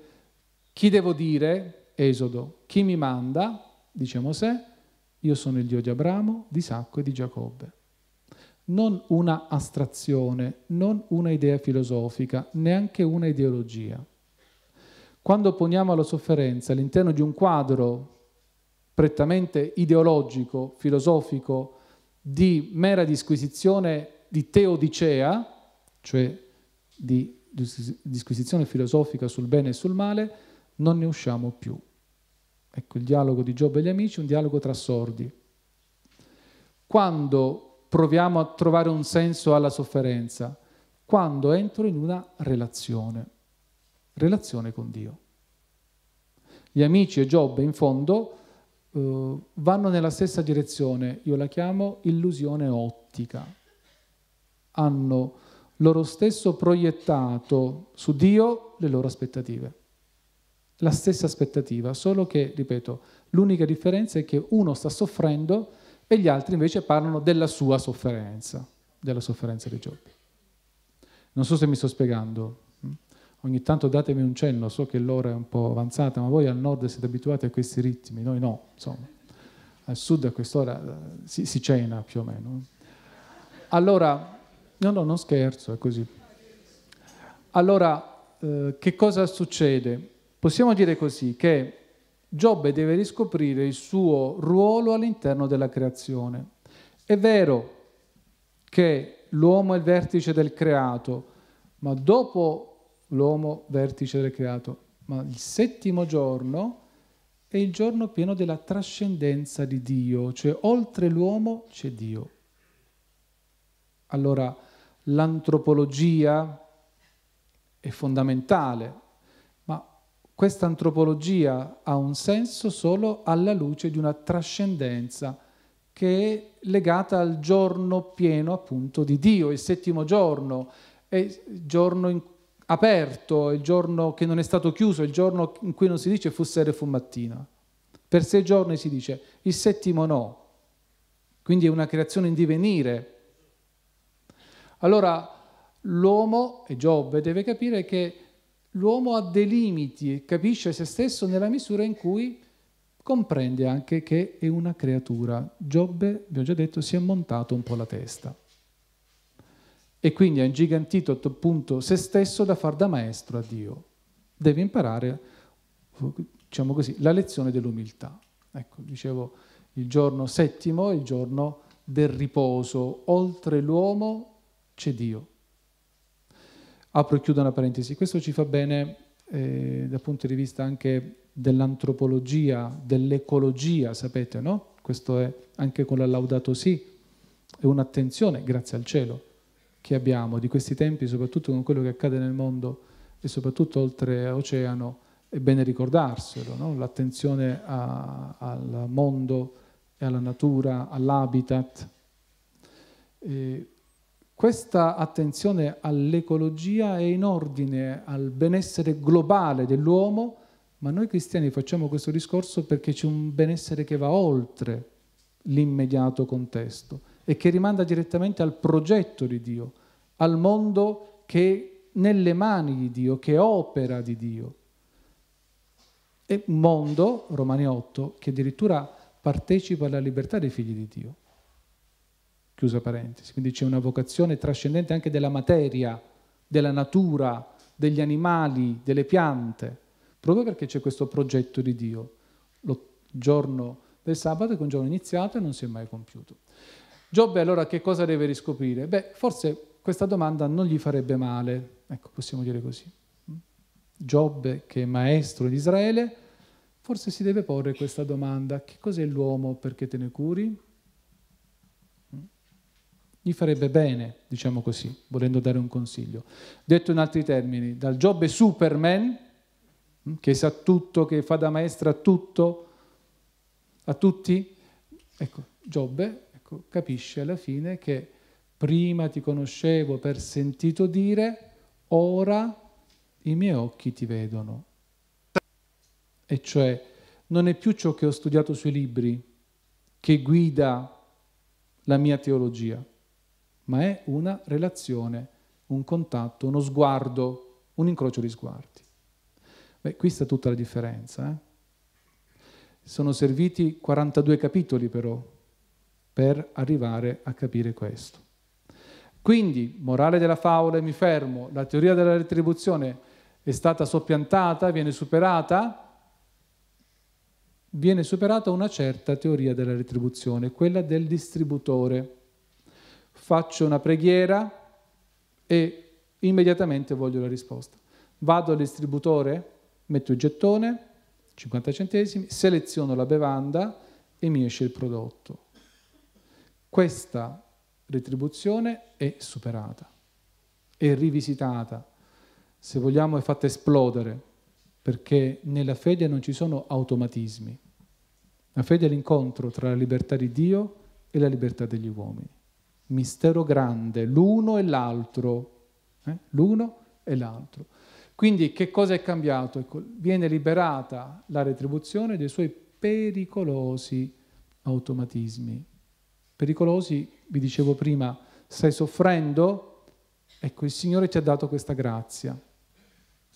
Chi devo dire? Esodo, chi mi manda, dice Mosè, io sono il Dio di Abramo, di Isacco e di Giacobbe. Non una astrazione, non una idea filosofica, neanche una ideologia. Quando poniamo la sofferenza all'interno di un quadro prettamente ideologico, filosofico, di mera disquisizione di teodicea, cioè di disquisizione filosofica sul bene e sul male, non ne usciamo più. Ecco il dialogo di Giobbe e gli amici, un dialogo tra sordi. Quando proviamo a trovare un senso alla sofferenza? Quando entro in una relazione, relazione con Dio. Gli amici e Giobbe in fondo eh, vanno nella stessa direzione, io la chiamo illusione ottica. Hanno loro stesso proiettato su Dio le loro aspettative la stessa aspettativa, solo che, ripeto, l'unica differenza è che uno sta soffrendo e gli altri invece parlano della sua sofferenza, della sofferenza di Giobbe. Non so se mi sto spiegando, ogni tanto datemi un cenno, so che l'ora è un po' avanzata, ma voi al nord siete abituati a questi ritmi, noi no, insomma. Al sud a quest'ora eh, si, si cena più o meno. Allora, no, no, non scherzo, è così. Allora, eh, che cosa succede? Possiamo dire così che Giobbe deve riscoprire il suo ruolo all'interno della creazione. È vero che l'uomo è il vertice del creato, ma dopo l'uomo vertice del creato, ma il settimo giorno è il giorno pieno della trascendenza di Dio, cioè oltre l'uomo c'è Dio. Allora l'antropologia è fondamentale questa antropologia ha un senso solo alla luce di una trascendenza che è legata al giorno pieno appunto di Dio, il settimo giorno, è il giorno in, aperto, il giorno che non è stato chiuso, il giorno in cui non si dice fu sera e fu mattina. Per sei giorni si dice, il settimo no, quindi è una creazione in divenire. Allora l'uomo, e Giobbe deve capire che l'uomo ha dei limiti e capisce se stesso nella misura in cui comprende anche che è una creatura. Giobbe, vi ho già detto, si è montato un po' la testa e quindi ha ingigantito appunto se stesso da far da maestro a Dio. Deve imparare, diciamo così, la lezione dell'umiltà. Ecco, dicevo, il giorno settimo è il giorno del riposo, oltre l'uomo c'è Dio. Apro e chiudo una parentesi, questo ci fa bene eh, dal punto di vista anche dell'antropologia, dell'ecologia, sapete, no? Questo è anche con la Laudato Si, è un'attenzione, grazie al cielo, che abbiamo di questi tempi, soprattutto con quello che accade nel mondo e soprattutto oltre oceano, è bene ricordarselo, no? l'attenzione a, al mondo e alla natura, all'habitat. Eh, questa attenzione all'ecologia è in ordine al benessere globale dell'uomo, ma noi cristiani facciamo questo discorso perché c'è un benessere che va oltre l'immediato contesto e che rimanda direttamente al progetto di Dio, al mondo che è nelle mani di Dio, che opera di Dio. E un mondo, Romani 8, che addirittura partecipa alla libertà dei figli di Dio chiusa parentesi. Quindi c'è una vocazione trascendente anche della materia, della natura, degli animali, delle piante, proprio perché c'è questo progetto di Dio. Lo giorno del sabato è un giorno iniziato e non si è mai compiuto. Giobbe allora che cosa deve riscoprire? Beh, forse questa domanda non gli farebbe male, ecco, possiamo dire così. Giobbe, che è maestro di Israele, forse si deve porre questa domanda, che cos'è l'uomo perché te ne curi? gli farebbe bene, diciamo così, volendo dare un consiglio. Detto in altri termini, dal Giobbe Superman, mm, che sa tutto, che fa da maestra a tutto, a tutti, ecco, Giobbe ecco, capisce alla fine che prima ti conoscevo per sentito dire, ora i miei occhi ti vedono. E cioè, non è più ciò che ho studiato sui libri che guida la mia teologia ma è una relazione, un contatto, uno sguardo, un incrocio di sguardi. Beh, qui sta tutta la differenza. Eh? Sono serviti 42 capitoli però per arrivare a capire questo. Quindi, morale della favola, e mi fermo, la teoria della retribuzione è stata soppiantata, viene superata, viene superata una certa teoria della retribuzione, quella del distributore faccio una preghiera e immediatamente voglio la risposta. Vado al distributore, metto il gettone, 50 centesimi, seleziono la bevanda e mi esce il prodotto. Questa retribuzione è superata, è rivisitata, se vogliamo è fatta esplodere, perché nella fede non ci sono automatismi. La fede è l'incontro tra la libertà di Dio e la libertà degli uomini mistero grande, l'uno e l'altro, eh? l'uno e l'altro. Quindi che cosa è cambiato? Ecco, viene liberata la retribuzione dei suoi pericolosi automatismi. Pericolosi, vi dicevo prima, stai soffrendo? Ecco, il Signore ti ha dato questa grazia.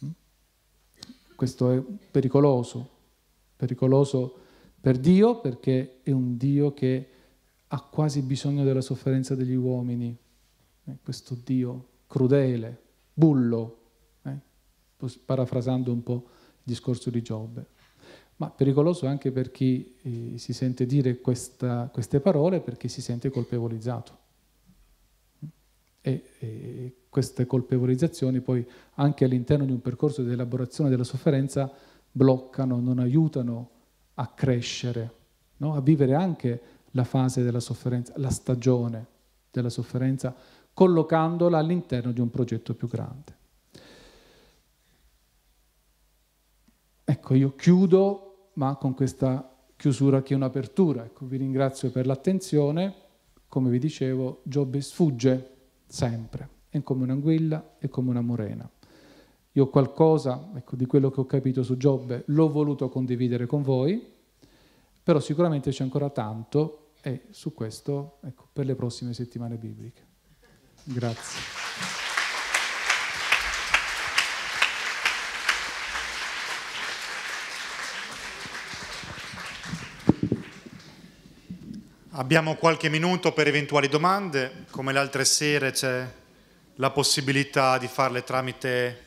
Mm? Questo è pericoloso, pericoloso per Dio perché è un Dio che ha quasi bisogno della sofferenza degli uomini, eh, questo Dio crudele, bullo, eh, parafrasando un po' il discorso di Giobbe. Ma pericoloso anche per chi eh, si sente dire questa, queste parole perché si sente colpevolizzato. Mm. E, e, queste colpevolizzazioni poi anche all'interno di un percorso di elaborazione della sofferenza bloccano, non aiutano a crescere, no? a vivere anche la fase della sofferenza, la stagione della sofferenza, collocandola all'interno di un progetto più grande. Ecco, io chiudo, ma con questa chiusura che è un'apertura. Ecco, vi ringrazio per l'attenzione. Come vi dicevo, Giobbe sfugge sempre, è come un'anguilla, e come una morena. Io qualcosa ecco, di quello che ho capito su Giobbe l'ho voluto condividere con voi, però sicuramente c'è ancora tanto e su questo ecco, per le prossime settimane bibliche. Grazie. Abbiamo qualche minuto per eventuali domande, come le altre sere c'è la possibilità di farle tramite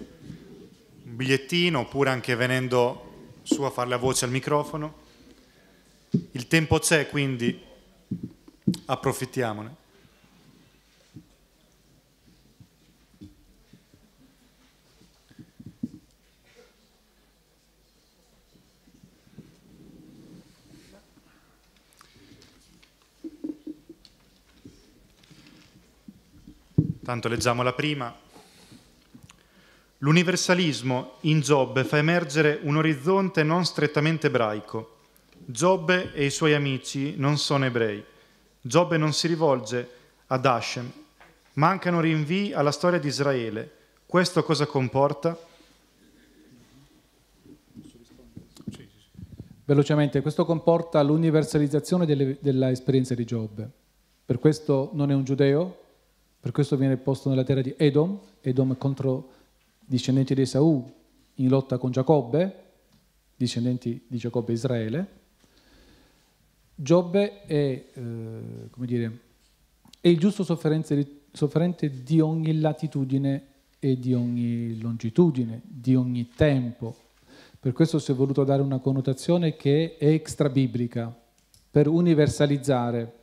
un bigliettino oppure anche venendo su a farle a voce al microfono. Il tempo c'è, quindi approfittiamone. Tanto leggiamo la prima. L'universalismo in Giobbe fa emergere un orizzonte non strettamente ebraico. Giobbe e i suoi amici non sono ebrei. Giobbe non si rivolge ad Hashem. Mancano rinvii alla storia di Israele. Questo cosa comporta? Velocemente, questo comporta l'universalizzazione delle, della di Giobbe. Per questo non è un giudeo, per questo viene posto nella terra di Edom, Edom contro discendenti di Esaù, in lotta con Giacobbe, discendenti di Giacobbe e Israele. Giobbe è, eh, come dire, è il giusto sofferente di ogni latitudine e di ogni longitudine, di ogni tempo. Per questo si è voluto dare una connotazione che è extrabiblica, per universalizzare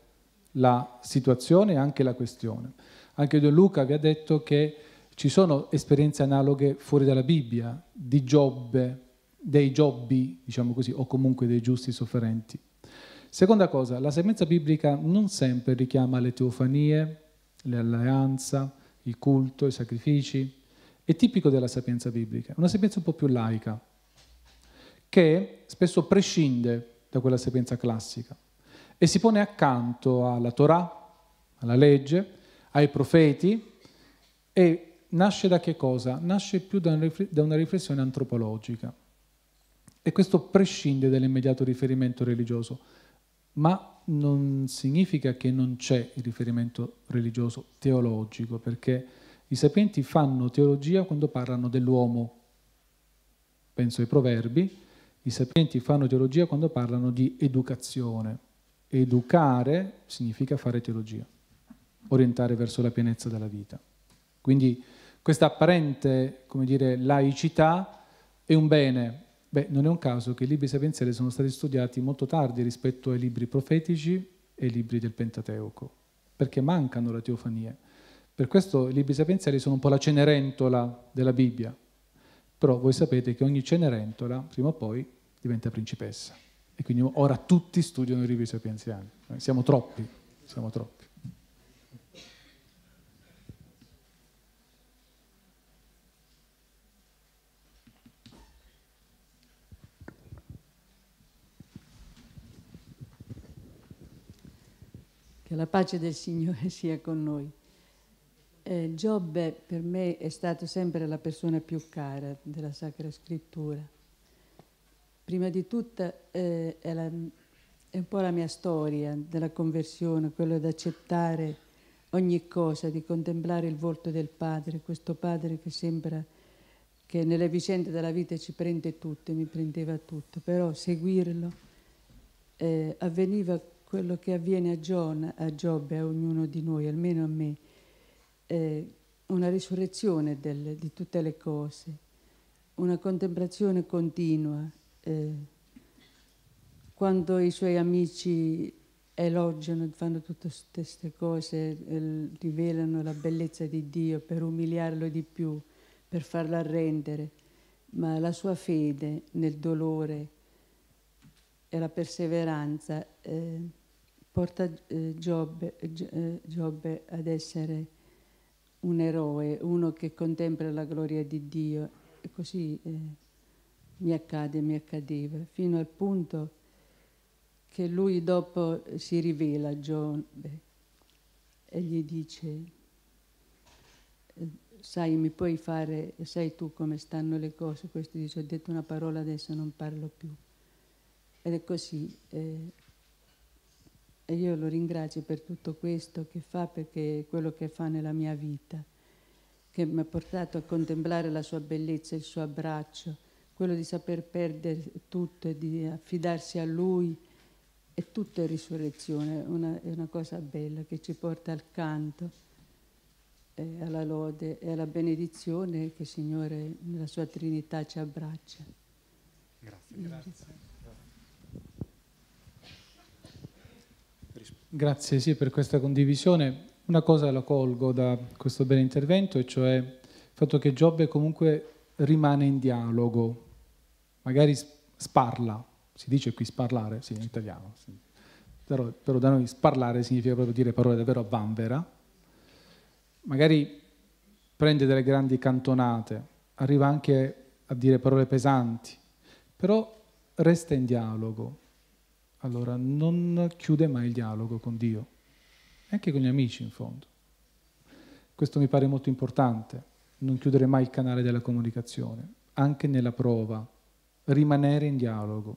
la situazione e anche la questione. Anche Don Luca vi ha detto che ci sono esperienze analoghe fuori dalla Bibbia, di Giobbe, dei Giobbi, diciamo così, o comunque dei giusti sofferenti. Seconda cosa, la semenza biblica non sempre richiama le teofanie, l'alleanza, il culto, i sacrifici. È tipico della sapienza biblica, una sapienza un po' più laica, che spesso prescinde da quella sapienza classica e si pone accanto alla Torah, alla legge, ai profeti e nasce da che cosa? Nasce più da una riflessione antropologica. E questo prescinde dall'immediato riferimento religioso ma non significa che non c'è il riferimento religioso teologico, perché i sapienti fanno teologia quando parlano dell'uomo, penso ai proverbi, i sapienti fanno teologia quando parlano di educazione. Educare significa fare teologia, orientare verso la pienezza della vita. Quindi questa apparente, come dire, laicità è un bene, Beh, non è un caso che i libri sapienziali sono stati studiati molto tardi rispetto ai libri profetici e ai libri del Pentateuco, perché mancano le teofanie. Per questo i libri sapienziali sono un po' la cenerentola della Bibbia, però voi sapete che ogni cenerentola, prima o poi, diventa principessa. E quindi ora tutti studiano i libri sapienziali. Siamo troppi, siamo troppi. Che la pace del Signore sia con noi. Eh, Giobbe per me è stato sempre la persona più cara della Sacra Scrittura. Prima di tutto eh, è, la, è un po' la mia storia della conversione, quello di accettare ogni cosa, di contemplare il volto del Padre, questo Padre che sembra che nelle vicende della vita ci prende tutto, mi prendeva tutto, però seguirlo eh, avveniva quello che avviene a, John, a Giobbe, a ognuno di noi, almeno a me, è una risurrezione del, di tutte le cose, una contemplazione continua. Eh, quando i suoi amici elogiano, fanno tutte queste cose, eh, rivelano la bellezza di Dio per umiliarlo di più, per farlo arrendere, ma la sua fede nel dolore e la perseveranza... Eh, porta eh, Giobbe, eh, eh, Giobbe ad essere un eroe, uno che contempla la gloria di Dio. E così eh, mi accade, mi accadeva, fino al punto che lui dopo si rivela a Giobbe e gli dice, eh, sai, mi puoi fare, sai tu come stanno le cose, questo dice, ho detto una parola, adesso non parlo più. Ed è così. Eh, e io lo ringrazio per tutto questo che fa, perché è quello che fa nella mia vita, che mi ha portato a contemplare la sua bellezza, il suo abbraccio, quello di saper perdere tutto e di affidarsi a lui. E tutto è risurrezione, una, è una cosa bella che ci porta al canto, eh, alla lode e alla benedizione che il Signore nella sua Trinità ci abbraccia. Grazie, grazie. Grazie sì, per questa condivisione. Una cosa la colgo da questo bel intervento, e cioè il fatto che Giobbe comunque rimane in dialogo, magari sparla, si dice qui sparlare, sì, in italiano, sì. Però, però, da noi sparlare significa proprio dire parole davvero a vanvera, magari prende delle grandi cantonate, arriva anche a dire parole pesanti, però resta in dialogo, allora non chiude mai il dialogo con Dio, anche con gli amici in fondo. Questo mi pare molto importante, non chiudere mai il canale della comunicazione, anche nella prova, rimanere in dialogo,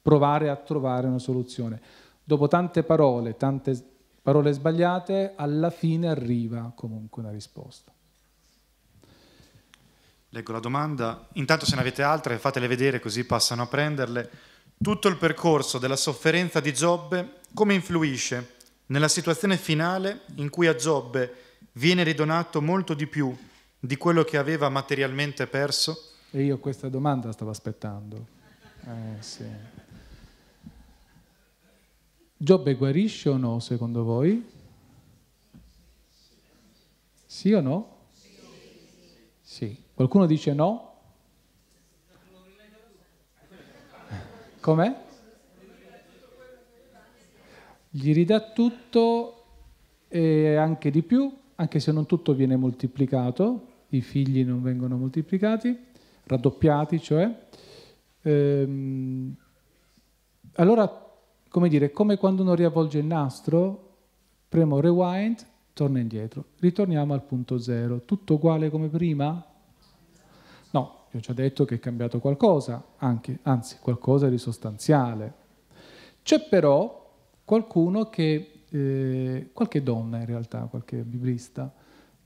provare a trovare una soluzione. Dopo tante parole, tante parole sbagliate, alla fine arriva comunque una risposta. Leggo la domanda, intanto se ne avete altre fatele vedere così passano a prenderle tutto il percorso della sofferenza di Giobbe come influisce nella situazione finale in cui a Giobbe viene ridonato molto di più di quello che aveva materialmente perso? E io questa domanda stavo aspettando. Eh, sì. Giobbe guarisce o no secondo voi? Sì o no? Sì. Qualcuno dice no? Com'è? Gli ridà tutto e anche di più, anche se non tutto viene moltiplicato, i figli non vengono moltiplicati, raddoppiati cioè. Ehm, allora, come dire, come quando uno riavvolge il nastro, premo rewind, torna indietro, ritorniamo al punto zero, tutto uguale come prima? Dio ci ha detto che è cambiato qualcosa, anche, anzi qualcosa di sostanziale. C'è però qualcuno che, eh, qualche donna in realtà, qualche biblista,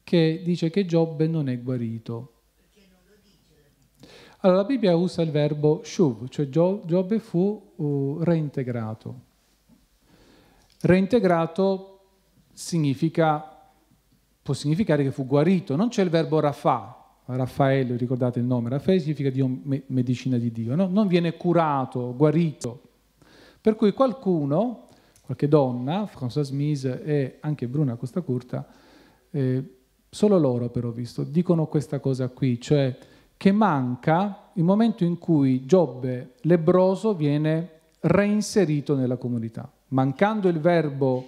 che dice che Giobbe non è guarito. Allora la Bibbia usa il verbo shuv, cioè Giobbe fu uh, reintegrato. Reintegrato significa, può significare che fu guarito, non c'è il verbo rafà, Raffaello, ricordate il nome, Raffaele significa Dio medicina di Dio, no? non viene curato, guarito. Per cui qualcuno, qualche donna, Françoise Smith e anche Bruna Costa Curta, eh, solo loro però visto, dicono questa cosa qui, cioè che manca il momento in cui Giobbe lebroso viene reinserito nella comunità. Mancando il verbo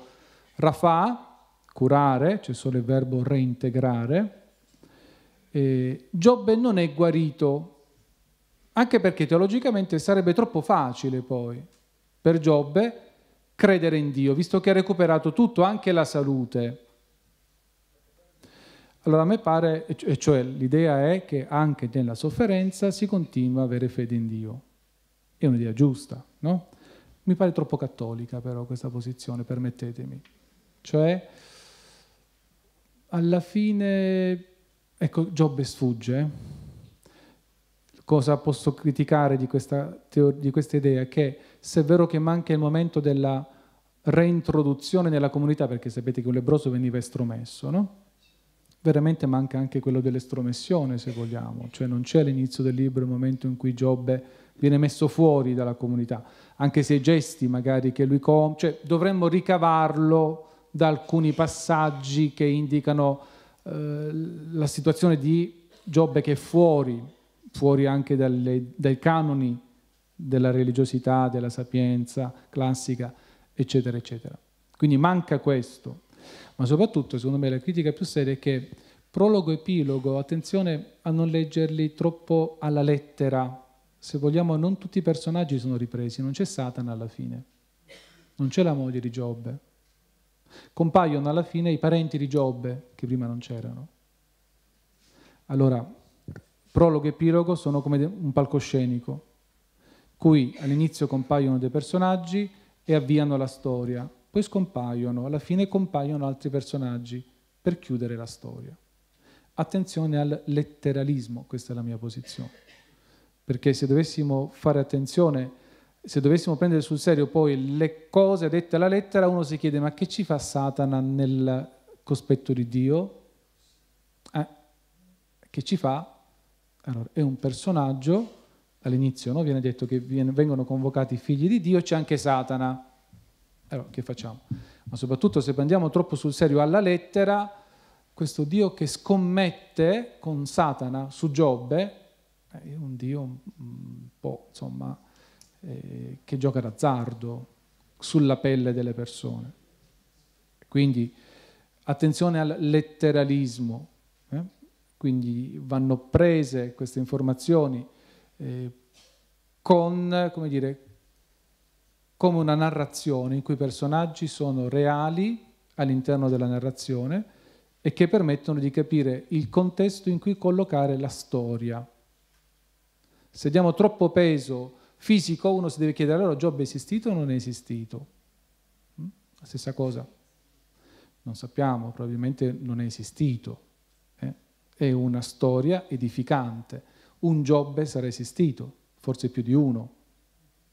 rafà, curare, c'è cioè solo il verbo reintegrare, eh, Giobbe non è guarito, anche perché teologicamente sarebbe troppo facile poi per Giobbe credere in Dio, visto che ha recuperato tutto, anche la salute. Allora a me pare, cioè l'idea è che anche nella sofferenza si continua a avere fede in Dio. È un'idea giusta, no? Mi pare troppo cattolica però questa posizione, permettetemi. Cioè, alla fine Ecco, Giobbe sfugge. Cosa posso criticare di questa, di questa idea? Che se è vero che manca il momento della reintroduzione nella comunità, perché sapete che un lebroso veniva estromesso, no? veramente manca anche quello dell'estromessione, se vogliamo, cioè non c'è all'inizio del libro il momento in cui Giobbe viene messo fuori dalla comunità, anche se i gesti magari che lui compie, cioè dovremmo ricavarlo da alcuni passaggi che indicano eh, la situazione di Giobbe che è fuori, fuori anche dalle, dai canoni della religiosità, della sapienza classica, eccetera, eccetera. Quindi manca questo. Ma soprattutto, secondo me, la critica più seria è che prologo e epilogo, attenzione a non leggerli troppo alla lettera. Se vogliamo, non tutti i personaggi sono ripresi, non c'è Satana alla fine, non c'è la moglie di Giobbe, Compaiono alla fine i parenti di Giobbe, che prima non c'erano. Allora, prologo e epilogo sono come un palcoscenico, cui all'inizio compaiono dei personaggi e avviano la storia, poi scompaiono, alla fine compaiono altri personaggi per chiudere la storia. Attenzione al letteralismo, questa è la mia posizione, perché se dovessimo fare attenzione se dovessimo prendere sul serio poi le cose dette alla lettera, uno si chiede ma che ci fa Satana nel cospetto di Dio? Eh, che ci fa? Allora, è un personaggio, all'inizio no? viene detto che vengono convocati i figli di Dio, c'è anche Satana. Allora, che facciamo? Ma soprattutto se prendiamo troppo sul serio alla lettera, questo Dio che scommette con Satana su Giobbe, eh, è un Dio un po', insomma, eh, che gioca d'azzardo sulla pelle delle persone. Quindi attenzione al letteralismo, eh? quindi vanno prese queste informazioni eh, con, come dire, come una narrazione in cui i personaggi sono reali all'interno della narrazione e che permettono di capire il contesto in cui collocare la storia. Se diamo troppo peso fisico uno si deve chiedere allora Giobbe è esistito o non è esistito? Mm? La stessa cosa, non sappiamo, probabilmente non è esistito, eh? è una storia edificante, un Giobbe sarà esistito, forse più di uno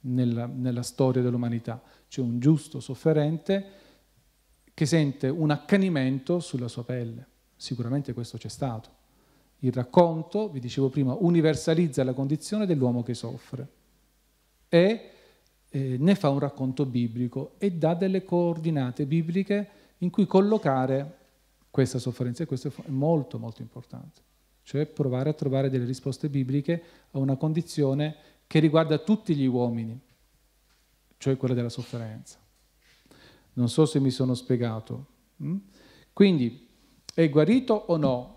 nella, nella storia dell'umanità, c'è un giusto sofferente che sente un accanimento sulla sua pelle, sicuramente questo c'è stato. Il racconto, vi dicevo prima, universalizza la condizione dell'uomo che soffre e eh, ne fa un racconto biblico e dà delle coordinate bibliche in cui collocare questa sofferenza e questo è molto molto importante, cioè provare a trovare delle risposte bibliche a una condizione che riguarda tutti gli uomini, cioè quella della sofferenza. Non so se mi sono spiegato. Mm? Quindi è guarito o no?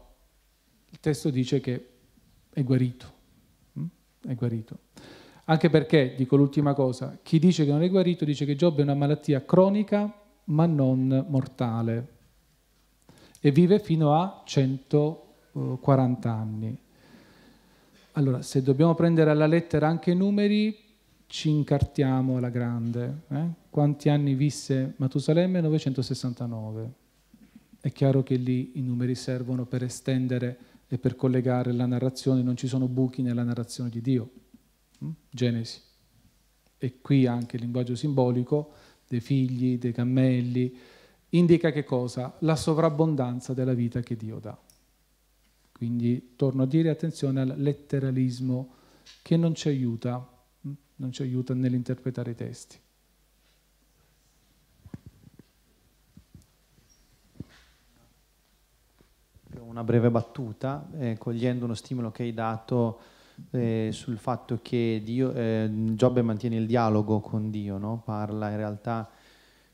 Il testo dice che è guarito. Mm? È guarito. Anche perché, dico l'ultima cosa, chi dice che non è guarito dice che Giobbe è una malattia cronica ma non mortale e vive fino a 140 anni. Allora, se dobbiamo prendere alla lettera anche i numeri, ci incartiamo alla grande. Eh? Quanti anni visse Matusalemme? 969. È chiaro che lì i numeri servono per estendere e per collegare la narrazione, non ci sono buchi nella narrazione di Dio. Mm? Genesi. E qui anche il linguaggio simbolico dei figli, dei cammelli, indica che cosa? La sovrabbondanza della vita che Dio dà. Quindi torno a dire attenzione al letteralismo che non ci aiuta, mm? non ci aiuta nell'interpretare i testi. Una breve battuta, eh, cogliendo uno stimolo che hai dato eh, sul fatto che Dio, eh, Giobbe mantiene il dialogo con Dio, no? parla in realtà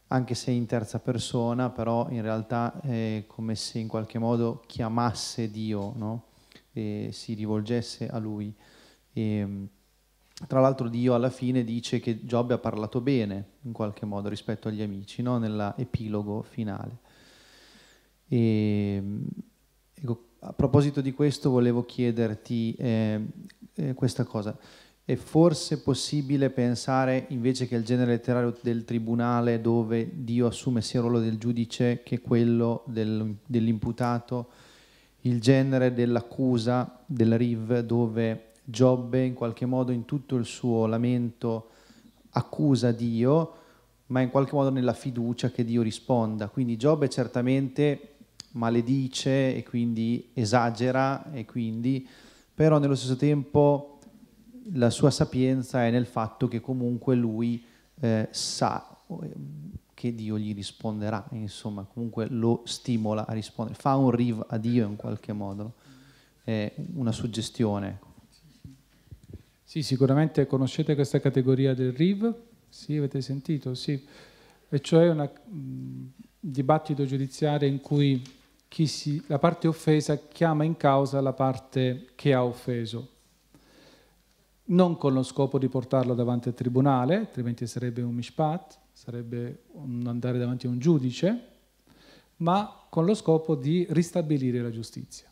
anche se in terza persona, però in realtà è come se in qualche modo chiamasse Dio, no? si rivolgesse a lui. E, ehm, tra l'altro Dio alla fine dice che Giobbe ha parlato bene, in qualche modo, rispetto agli amici, no? nell'epilogo finale. E, ehm, ecco, a proposito di questo volevo chiederti eh, eh, questa cosa. È forse possibile pensare invece che il genere letterario del tribunale dove Dio assume sia il ruolo del giudice che quello del, dell'imputato, il genere dell'accusa, del riv, dove Giobbe in qualche modo in tutto il suo lamento accusa Dio, ma in qualche modo nella fiducia che Dio risponda. Quindi Giobbe certamente maledice e quindi esagera e quindi però nello stesso tempo la sua sapienza è nel fatto che comunque lui eh, sa eh, che Dio gli risponderà, insomma comunque lo stimola a rispondere, fa un riv a Dio in qualche modo, eh, una suggestione. Ecco. Sì, sicuramente conoscete questa categoria del riv, sì, avete sentito, sì, e cioè un dibattito giudiziario in cui si, la parte offesa chiama in causa la parte che ha offeso, non con lo scopo di portarlo davanti al tribunale, altrimenti sarebbe un mishpat, sarebbe un andare davanti a un giudice, ma con lo scopo di ristabilire la giustizia.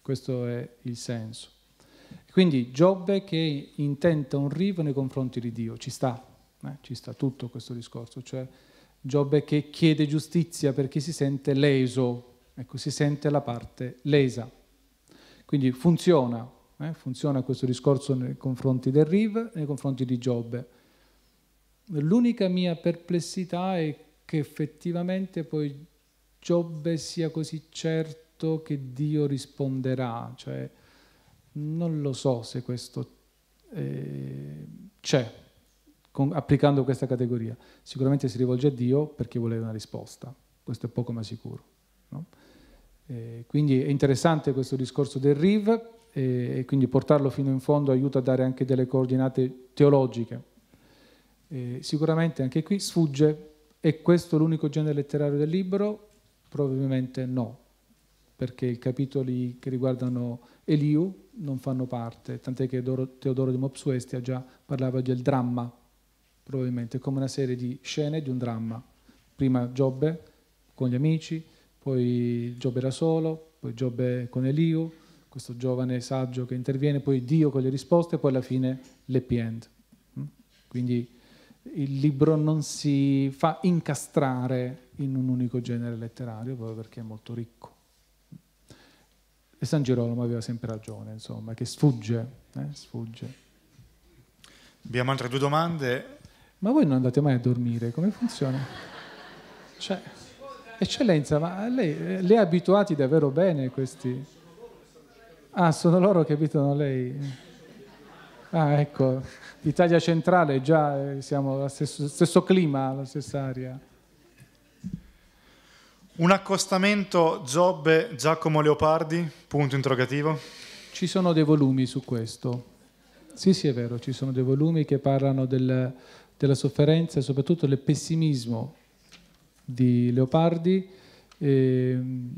Questo è il senso. Quindi Giobbe che intenta un rivo nei confronti di Dio, ci sta, eh? ci sta tutto questo discorso, cioè Giobbe che chiede giustizia perché si sente leso ecco, si sente la parte lesa. Quindi funziona, eh? funziona questo discorso nei confronti del Riv nei confronti di Giobbe. L'unica mia perplessità è che effettivamente poi Giobbe sia così certo che Dio risponderà, cioè non lo so se questo eh, c'è con, applicando questa categoria. Sicuramente si rivolge a Dio perché vuole una risposta, questo è poco ma sicuro. No? Eh, quindi è interessante questo discorso del RIV eh, e quindi portarlo fino in fondo aiuta a dare anche delle coordinate teologiche. Eh, sicuramente anche qui sfugge, è questo l'unico genere letterario del libro? Probabilmente no, perché i capitoli che riguardano Eliu non fanno parte, tant'è che Teodoro di Mopsuestia già parlava del dramma, probabilmente come una serie di scene di un dramma, prima Giobbe con gli amici, poi Giobbe era solo, poi Giobbe con Eliu, questo giovane saggio che interviene, poi Dio con le risposte, e poi alla fine l'happy end. Mm? Quindi il libro non si fa incastrare in un unico genere letterario proprio perché è molto ricco. E San Girolamo aveva sempre ragione, insomma, che sfugge, eh? sfugge. Abbiamo altre due domande. Ma voi non andate mai a dormire, come funziona? Cioè... Eccellenza, ma lei eh, le ha abituati davvero bene questi? Ah, sono loro che abitano lei. Ah, ecco, l'Italia centrale già eh, siamo allo stesso, stesso clima, la stessa aria. Un accostamento Giobbe Giacomo Leopardi? Punto interrogativo. Ci sono dei volumi su questo. Sì, sì, è vero, ci sono dei volumi che parlano del, della sofferenza e soprattutto del pessimismo di Leopardi, ehm,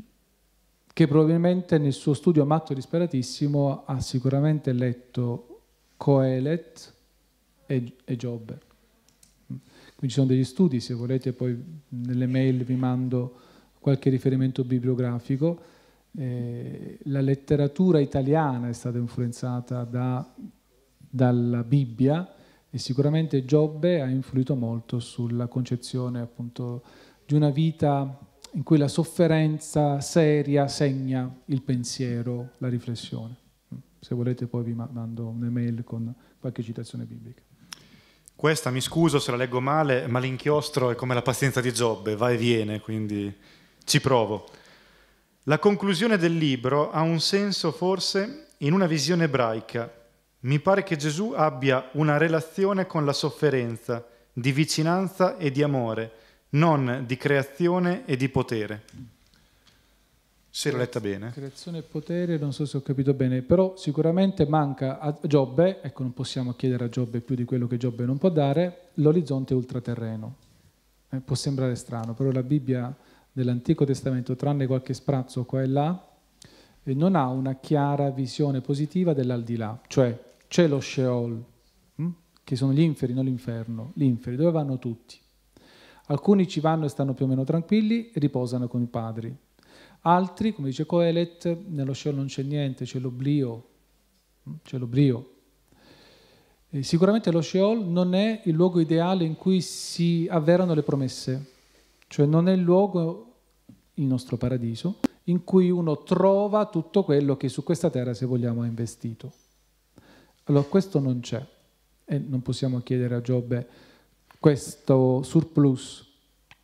che probabilmente nel suo studio matto disperatissimo ha sicuramente letto Coelet e, e Giobbe. Qui ci sono degli studi, se volete poi nelle mail vi mando qualche riferimento bibliografico. Eh, la letteratura italiana è stata influenzata da, dalla Bibbia e sicuramente Giobbe ha influito molto sulla concezione appunto di una vita in cui la sofferenza seria segna il pensiero, la riflessione. Se volete poi vi mando un'email con qualche citazione biblica. Questa, mi scuso se la leggo male, ma l'inchiostro è come la pazienza di Giobbe, va e viene, quindi ci provo. La conclusione del libro ha un senso forse in una visione ebraica. Mi pare che Gesù abbia una relazione con la sofferenza, di vicinanza e di amore, non di creazione e di potere. Se l'ho letta bene. Creazione e potere, non so se ho capito bene, però sicuramente manca a Giobbe, ecco non possiamo chiedere a Giobbe più di quello che Giobbe non può dare, l'orizzonte ultraterreno. Eh, può sembrare strano, però la Bibbia dell'Antico Testamento, tranne qualche sprazzo qua e là, eh, non ha una chiara visione positiva dell'aldilà, cioè c'è lo Sheol, hm? che sono gli inferi, non l'inferno, gli inferi, dove vanno tutti? Alcuni ci vanno e stanno più o meno tranquilli e riposano con i padri. Altri, come dice Coelet, nello Sheol non c'è niente, c'è l'oblio. Hm, c'è l'oblio. sicuramente lo Sheol non è il luogo ideale in cui si avverano le promesse, cioè non è il luogo, il nostro paradiso, in cui uno trova tutto quello che su questa terra, se vogliamo, ha investito. Allora questo non c'è e non possiamo chiedere a Giobbe questo surplus.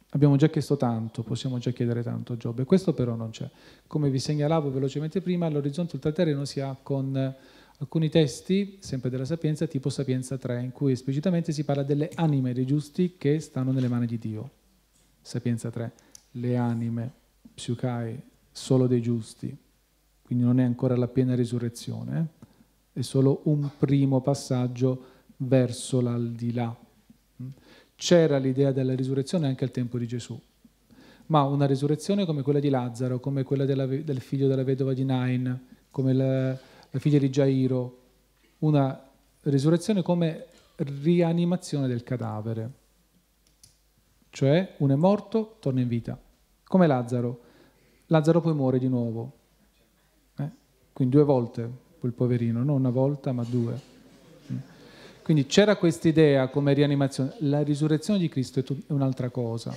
Abbiamo già chiesto tanto, possiamo già chiedere tanto a Giobbe, questo però non c'è. Come vi segnalavo velocemente prima, l'orizzonte ultraterreno si ha con eh, alcuni testi, sempre della Sapienza, tipo Sapienza 3, in cui esplicitamente si parla delle anime dei giusti che stanno nelle mani di Dio. Sapienza 3, le anime, psiucai, solo dei giusti, quindi non è ancora la piena risurrezione, eh. è solo un primo passaggio verso l'aldilà c'era l'idea della risurrezione anche al tempo di Gesù, ma una risurrezione come quella di Lazzaro, come quella della, del figlio della vedova di Nain, come la, la figlia di Jairo, una risurrezione come rianimazione del cadavere, cioè uno è morto, torna in vita, come Lazzaro. Lazzaro poi muore di nuovo, eh? quindi due volte quel poverino, non una volta ma due. Quindi c'era questa idea come rianimazione. La risurrezione di Cristo è, un'altra cosa,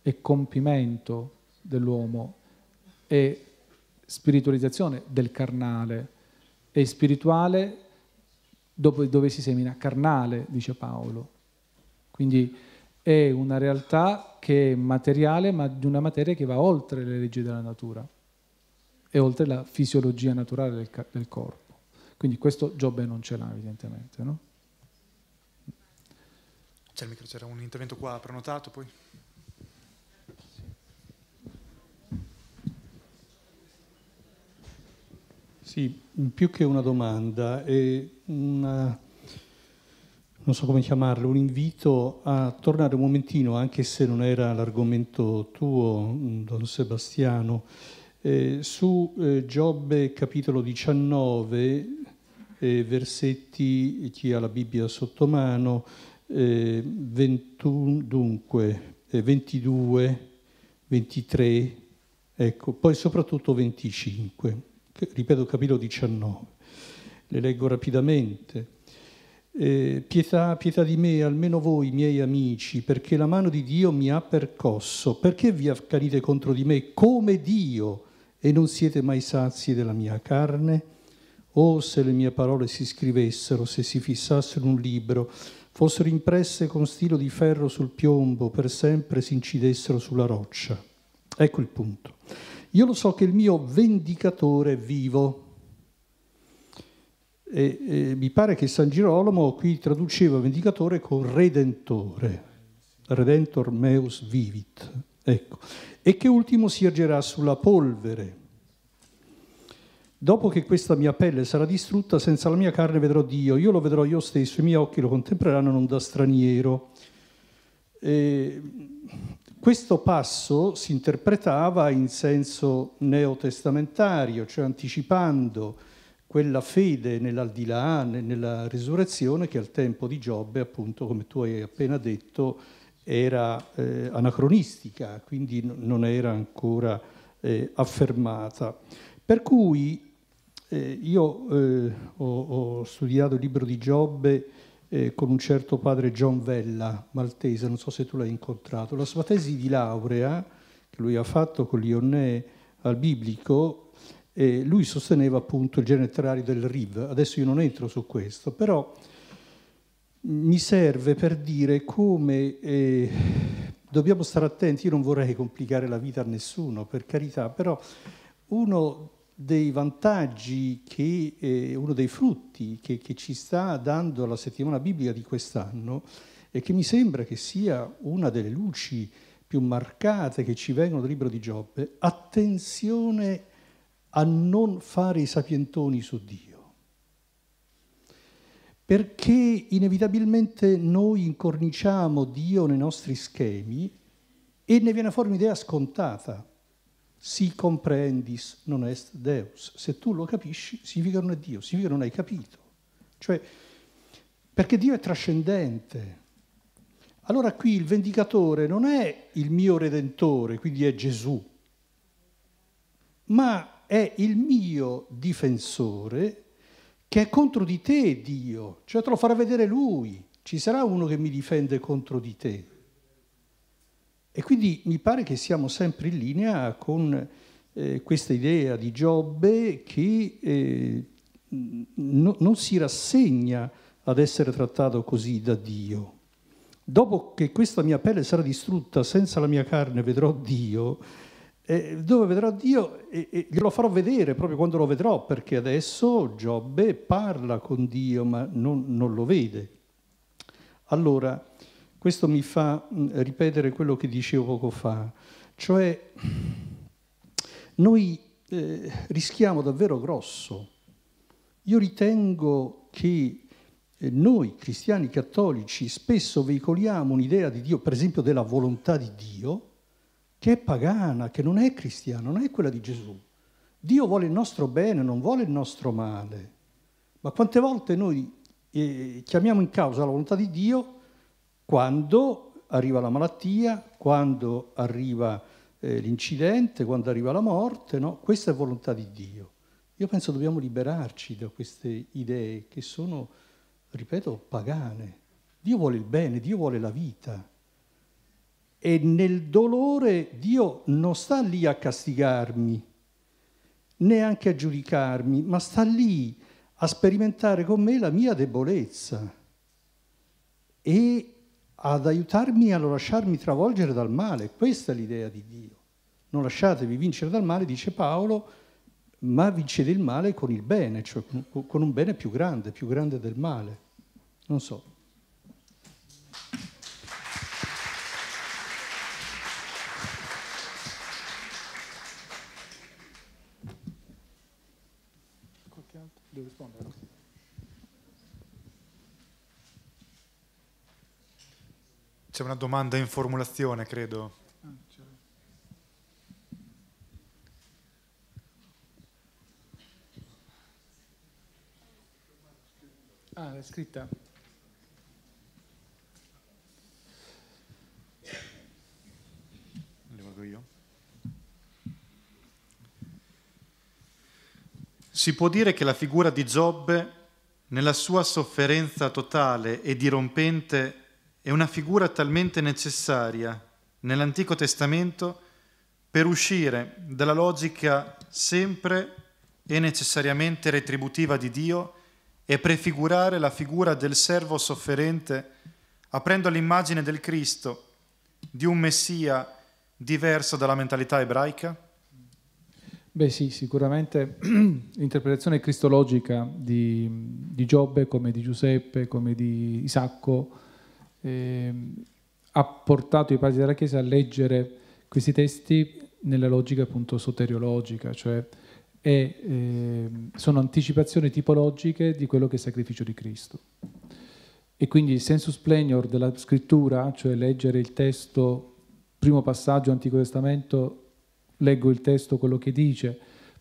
è compimento dell'uomo, è spiritualizzazione del carnale, è spirituale dove, dove si semina carnale, dice Paolo. Quindi è una realtà che è materiale, ma di una materia che va oltre le leggi della natura e oltre la fisiologia naturale del, del corpo. Quindi questo Giobbe non ce l'ha evidentemente, no? C'è il micro, c'era un intervento qua prenotato poi. Sì, più che una domanda, è una, non so come chiamarlo, un invito a tornare un momentino, anche se non era l'argomento tuo, don Sebastiano, eh, su eh, Giobbe capitolo 19, eh, versetti, chi ha la Bibbia sotto mano, eh, 21, dunque, eh, 22, 23, ecco, poi soprattutto 25, ripeto capitolo 19. Le leggo rapidamente. Eh, pietà, pietà di me, almeno voi, miei amici, perché la mano di Dio mi ha percosso. Perché vi accanite contro di me come Dio e non siete mai sazi della mia carne? Oh, se le mie parole si scrivessero, se si fissassero in un libro, fossero impresse con stilo di ferro sul piombo, per sempre si incidessero sulla roccia. Ecco il punto. Io lo so che il mio vendicatore è vivo. E, e, mi pare che San Girolamo qui traduceva vendicatore con redentore, redentor meus vivit. Ecco. E che ultimo si ergerà sulla polvere Dopo che questa mia pelle sarà distrutta, senza la mia carne vedrò Dio, io lo vedrò io stesso, i miei occhi lo contempleranno non da straniero. E questo passo si interpretava in senso neotestamentario, cioè anticipando quella fede nell'aldilà, nella risurrezione che al tempo di Giobbe, appunto, come tu hai appena detto, era eh, anacronistica, quindi non era ancora eh, affermata. Per cui eh, io eh, ho, ho, studiato il libro di Giobbe eh, con un certo padre John Vella, maltese, non so se tu l'hai incontrato. La sua tesi di laurea, che lui ha fatto con Lyonnais al Biblico, eh, lui sosteneva appunto il genere letterario del Riv. Adesso io non entro su questo, però mi serve per dire come eh, dobbiamo stare attenti, io non vorrei complicare la vita a nessuno, per carità, però uno dei vantaggi che, eh, uno dei frutti che, che, ci sta dando la settimana biblica di quest'anno e che mi sembra che sia una delle luci più marcate che ci vengono dal libro di Giobbe, attenzione a non fare i sapientoni su Dio. Perché inevitabilmente noi incorniciamo Dio nei nostri schemi e ne viene fuori un'idea scontata si comprendis non est Deus. Se tu lo capisci, significa non è Dio, significa non hai capito. Cioè, perché Dio è trascendente. Allora qui il vendicatore non è il mio redentore, quindi è Gesù, ma è il mio difensore che è contro di te Dio, cioè te lo farà vedere lui, ci sarà uno che mi difende contro di te. E quindi mi pare che siamo sempre in linea con eh, questa idea di Giobbe che eh, no, non si rassegna ad essere trattato così da Dio. Dopo che questa mia pelle sarà distrutta, senza la mia carne vedrò Dio, eh, dove vedrò Dio glielo farò vedere proprio quando lo vedrò, perché adesso Giobbe parla con Dio ma non, non lo vede. Allora, questo mi fa mm, ripetere quello che dicevo poco fa, cioè noi eh, rischiamo davvero grosso. Io ritengo che eh, noi cristiani cattolici spesso veicoliamo un'idea di Dio, per esempio della volontà di Dio, che è pagana, che non è cristiana, non è quella di Gesù. Dio vuole il nostro bene, non vuole il nostro male. Ma quante volte noi eh, chiamiamo in causa la volontà di Dio quando arriva la malattia, quando arriva eh, l'incidente, quando arriva la morte, no? questa è volontà di Dio. Io penso dobbiamo liberarci da queste idee che sono, ripeto, pagane. Dio vuole il bene, Dio vuole la vita. E nel dolore Dio non sta lì a castigarmi, neanche a giudicarmi, ma sta lì a sperimentare con me la mia debolezza e ad aiutarmi a non lasciarmi travolgere dal male. Questa è l'idea di Dio. Non lasciatevi vincere dal male, dice Paolo, ma vincete il male con il bene, cioè con un bene più grande, più grande del male. Non so. C'è una domanda in formulazione, credo. Ah, è scritta. Si può dire che la figura di Giobbe, nella sua sofferenza totale e dirompente, è una figura talmente necessaria nell'Antico Testamento per uscire dalla logica sempre e necessariamente retributiva di Dio e prefigurare la figura del servo sofferente, aprendo l'immagine del Cristo, di un Messia diverso dalla mentalità ebraica? Beh sì, sicuramente l'interpretazione cristologica di, di Giobbe come di Giuseppe, come di Isacco, eh, ha portato i padri della Chiesa a leggere questi testi nella logica appunto soteriologica, cioè è, eh, sono anticipazioni tipologiche di quello che è il sacrificio di Cristo. E quindi il sensus plenior della scrittura, cioè leggere il testo, primo passaggio Antico Testamento, leggo il testo, quello che dice,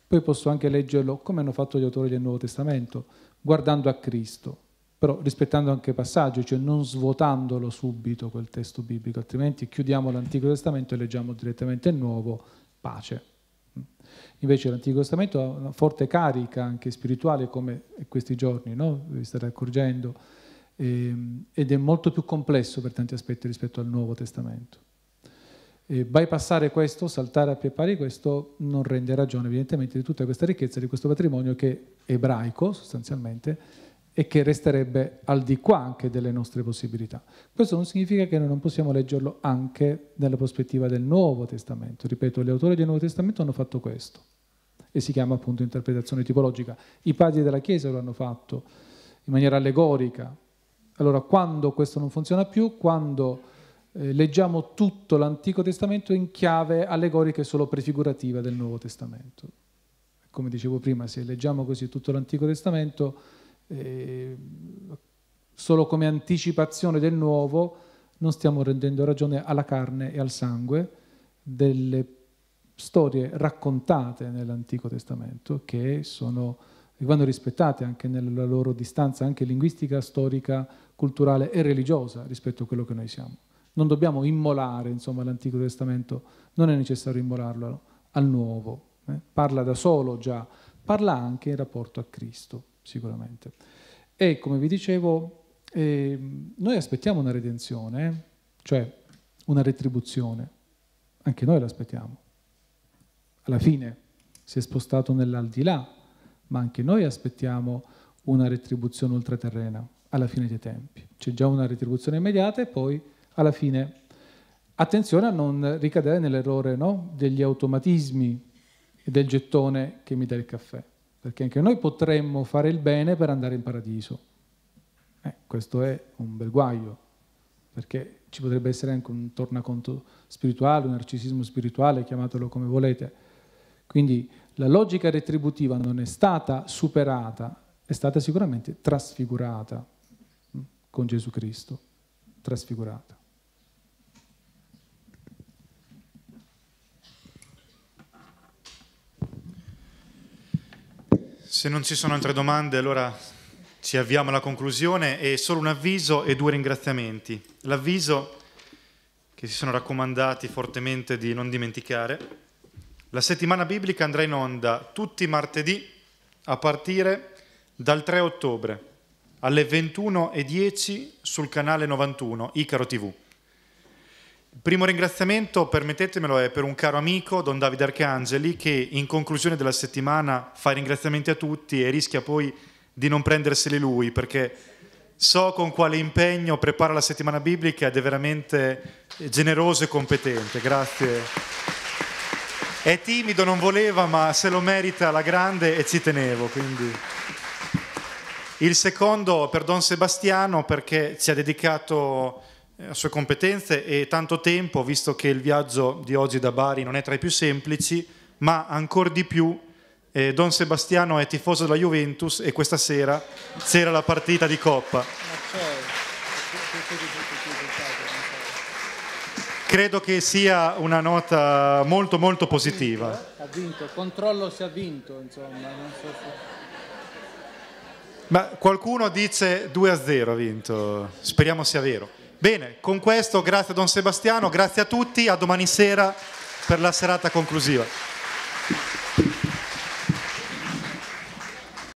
poi posso anche leggerlo come hanno fatto gli autori del Nuovo Testamento, guardando a Cristo però rispettando anche i passaggi, cioè non svuotandolo subito quel testo biblico, altrimenti chiudiamo l'Antico Testamento e leggiamo direttamente il Nuovo, pace. Invece l'Antico Testamento ha una forte carica anche spirituale come questi giorni, no? vi state accorgendo, ehm, ed è molto più complesso per tanti aspetti rispetto al Nuovo Testamento. E bypassare questo, saltare a pie pari questo, non rende ragione evidentemente di tutta questa ricchezza, di questo patrimonio che è ebraico sostanzialmente, e che resterebbe al di qua anche delle nostre possibilità. Questo non significa che noi non possiamo leggerlo anche nella prospettiva del Nuovo Testamento. Ripeto, gli autori del Nuovo Testamento hanno fatto questo e si chiama appunto interpretazione tipologica. I padri della Chiesa lo hanno fatto in maniera allegorica. Allora, quando questo non funziona più, quando eh, leggiamo tutto l'Antico Testamento in chiave allegorica e solo prefigurativa del Nuovo Testamento. Come dicevo prima, se leggiamo così tutto l'Antico Testamento, eh, solo come anticipazione del nuovo, non stiamo rendendo ragione alla carne e al sangue delle storie raccontate nell'Antico Testamento che sono e vanno rispettate anche nella loro distanza anche linguistica, storica, culturale e religiosa rispetto a quello che noi siamo. Non dobbiamo immolare, insomma, l'Antico Testamento, non è necessario immolarlo al Nuovo, eh? parla da solo già, parla anche in rapporto a Cristo sicuramente. E come vi dicevo, eh, noi aspettiamo una redenzione, cioè una retribuzione, anche noi l'aspettiamo. Alla fine si è spostato nell'aldilà, ma anche noi aspettiamo una retribuzione ultraterrena alla fine dei tempi. C'è già una retribuzione immediata e poi alla fine attenzione a non ricadere nell'errore no? degli automatismi e del gettone che mi dà il caffè perché anche noi potremmo fare il bene per andare in paradiso. Eh, questo è un bel guaio, perché ci potrebbe essere anche un tornaconto spirituale, un narcisismo spirituale, chiamatelo come volete. Quindi la logica retributiva non è stata superata, è stata sicuramente trasfigurata mm, con Gesù Cristo, trasfigurata. Se non ci sono altre domande, allora ci avviamo alla conclusione e solo un avviso e due ringraziamenti. L'avviso che si sono raccomandati fortemente di non dimenticare. La settimana biblica andrà in onda tutti i martedì a partire dal 3 ottobre alle 21.10 sul canale 91 Icaro TV. Primo ringraziamento, permettetemelo, è per un caro amico, Don Davide Arcangeli, che in conclusione della settimana fa i ringraziamenti a tutti e rischia poi di non prenderseli lui, perché so con quale impegno prepara la settimana biblica ed è veramente generoso e competente. Grazie. È timido, non voleva, ma se lo merita la grande e ci tenevo, quindi. Il secondo per Don Sebastiano perché ci ha dedicato le eh, sue competenze e tanto tempo, visto che il viaggio di oggi da Bari non è tra i più semplici, ma ancora di più eh, Don Sebastiano è tifoso della Juventus e questa sera c'era la partita di Coppa. Credo che sia una nota molto molto positiva. Ha vinto, controllo si ha vinto, insomma. So se... qualcuno dice 2 a 0 ha vinto, speriamo sia vero. Bene, con questo grazie a Don Sebastiano, grazie a tutti, a domani sera per la serata conclusiva.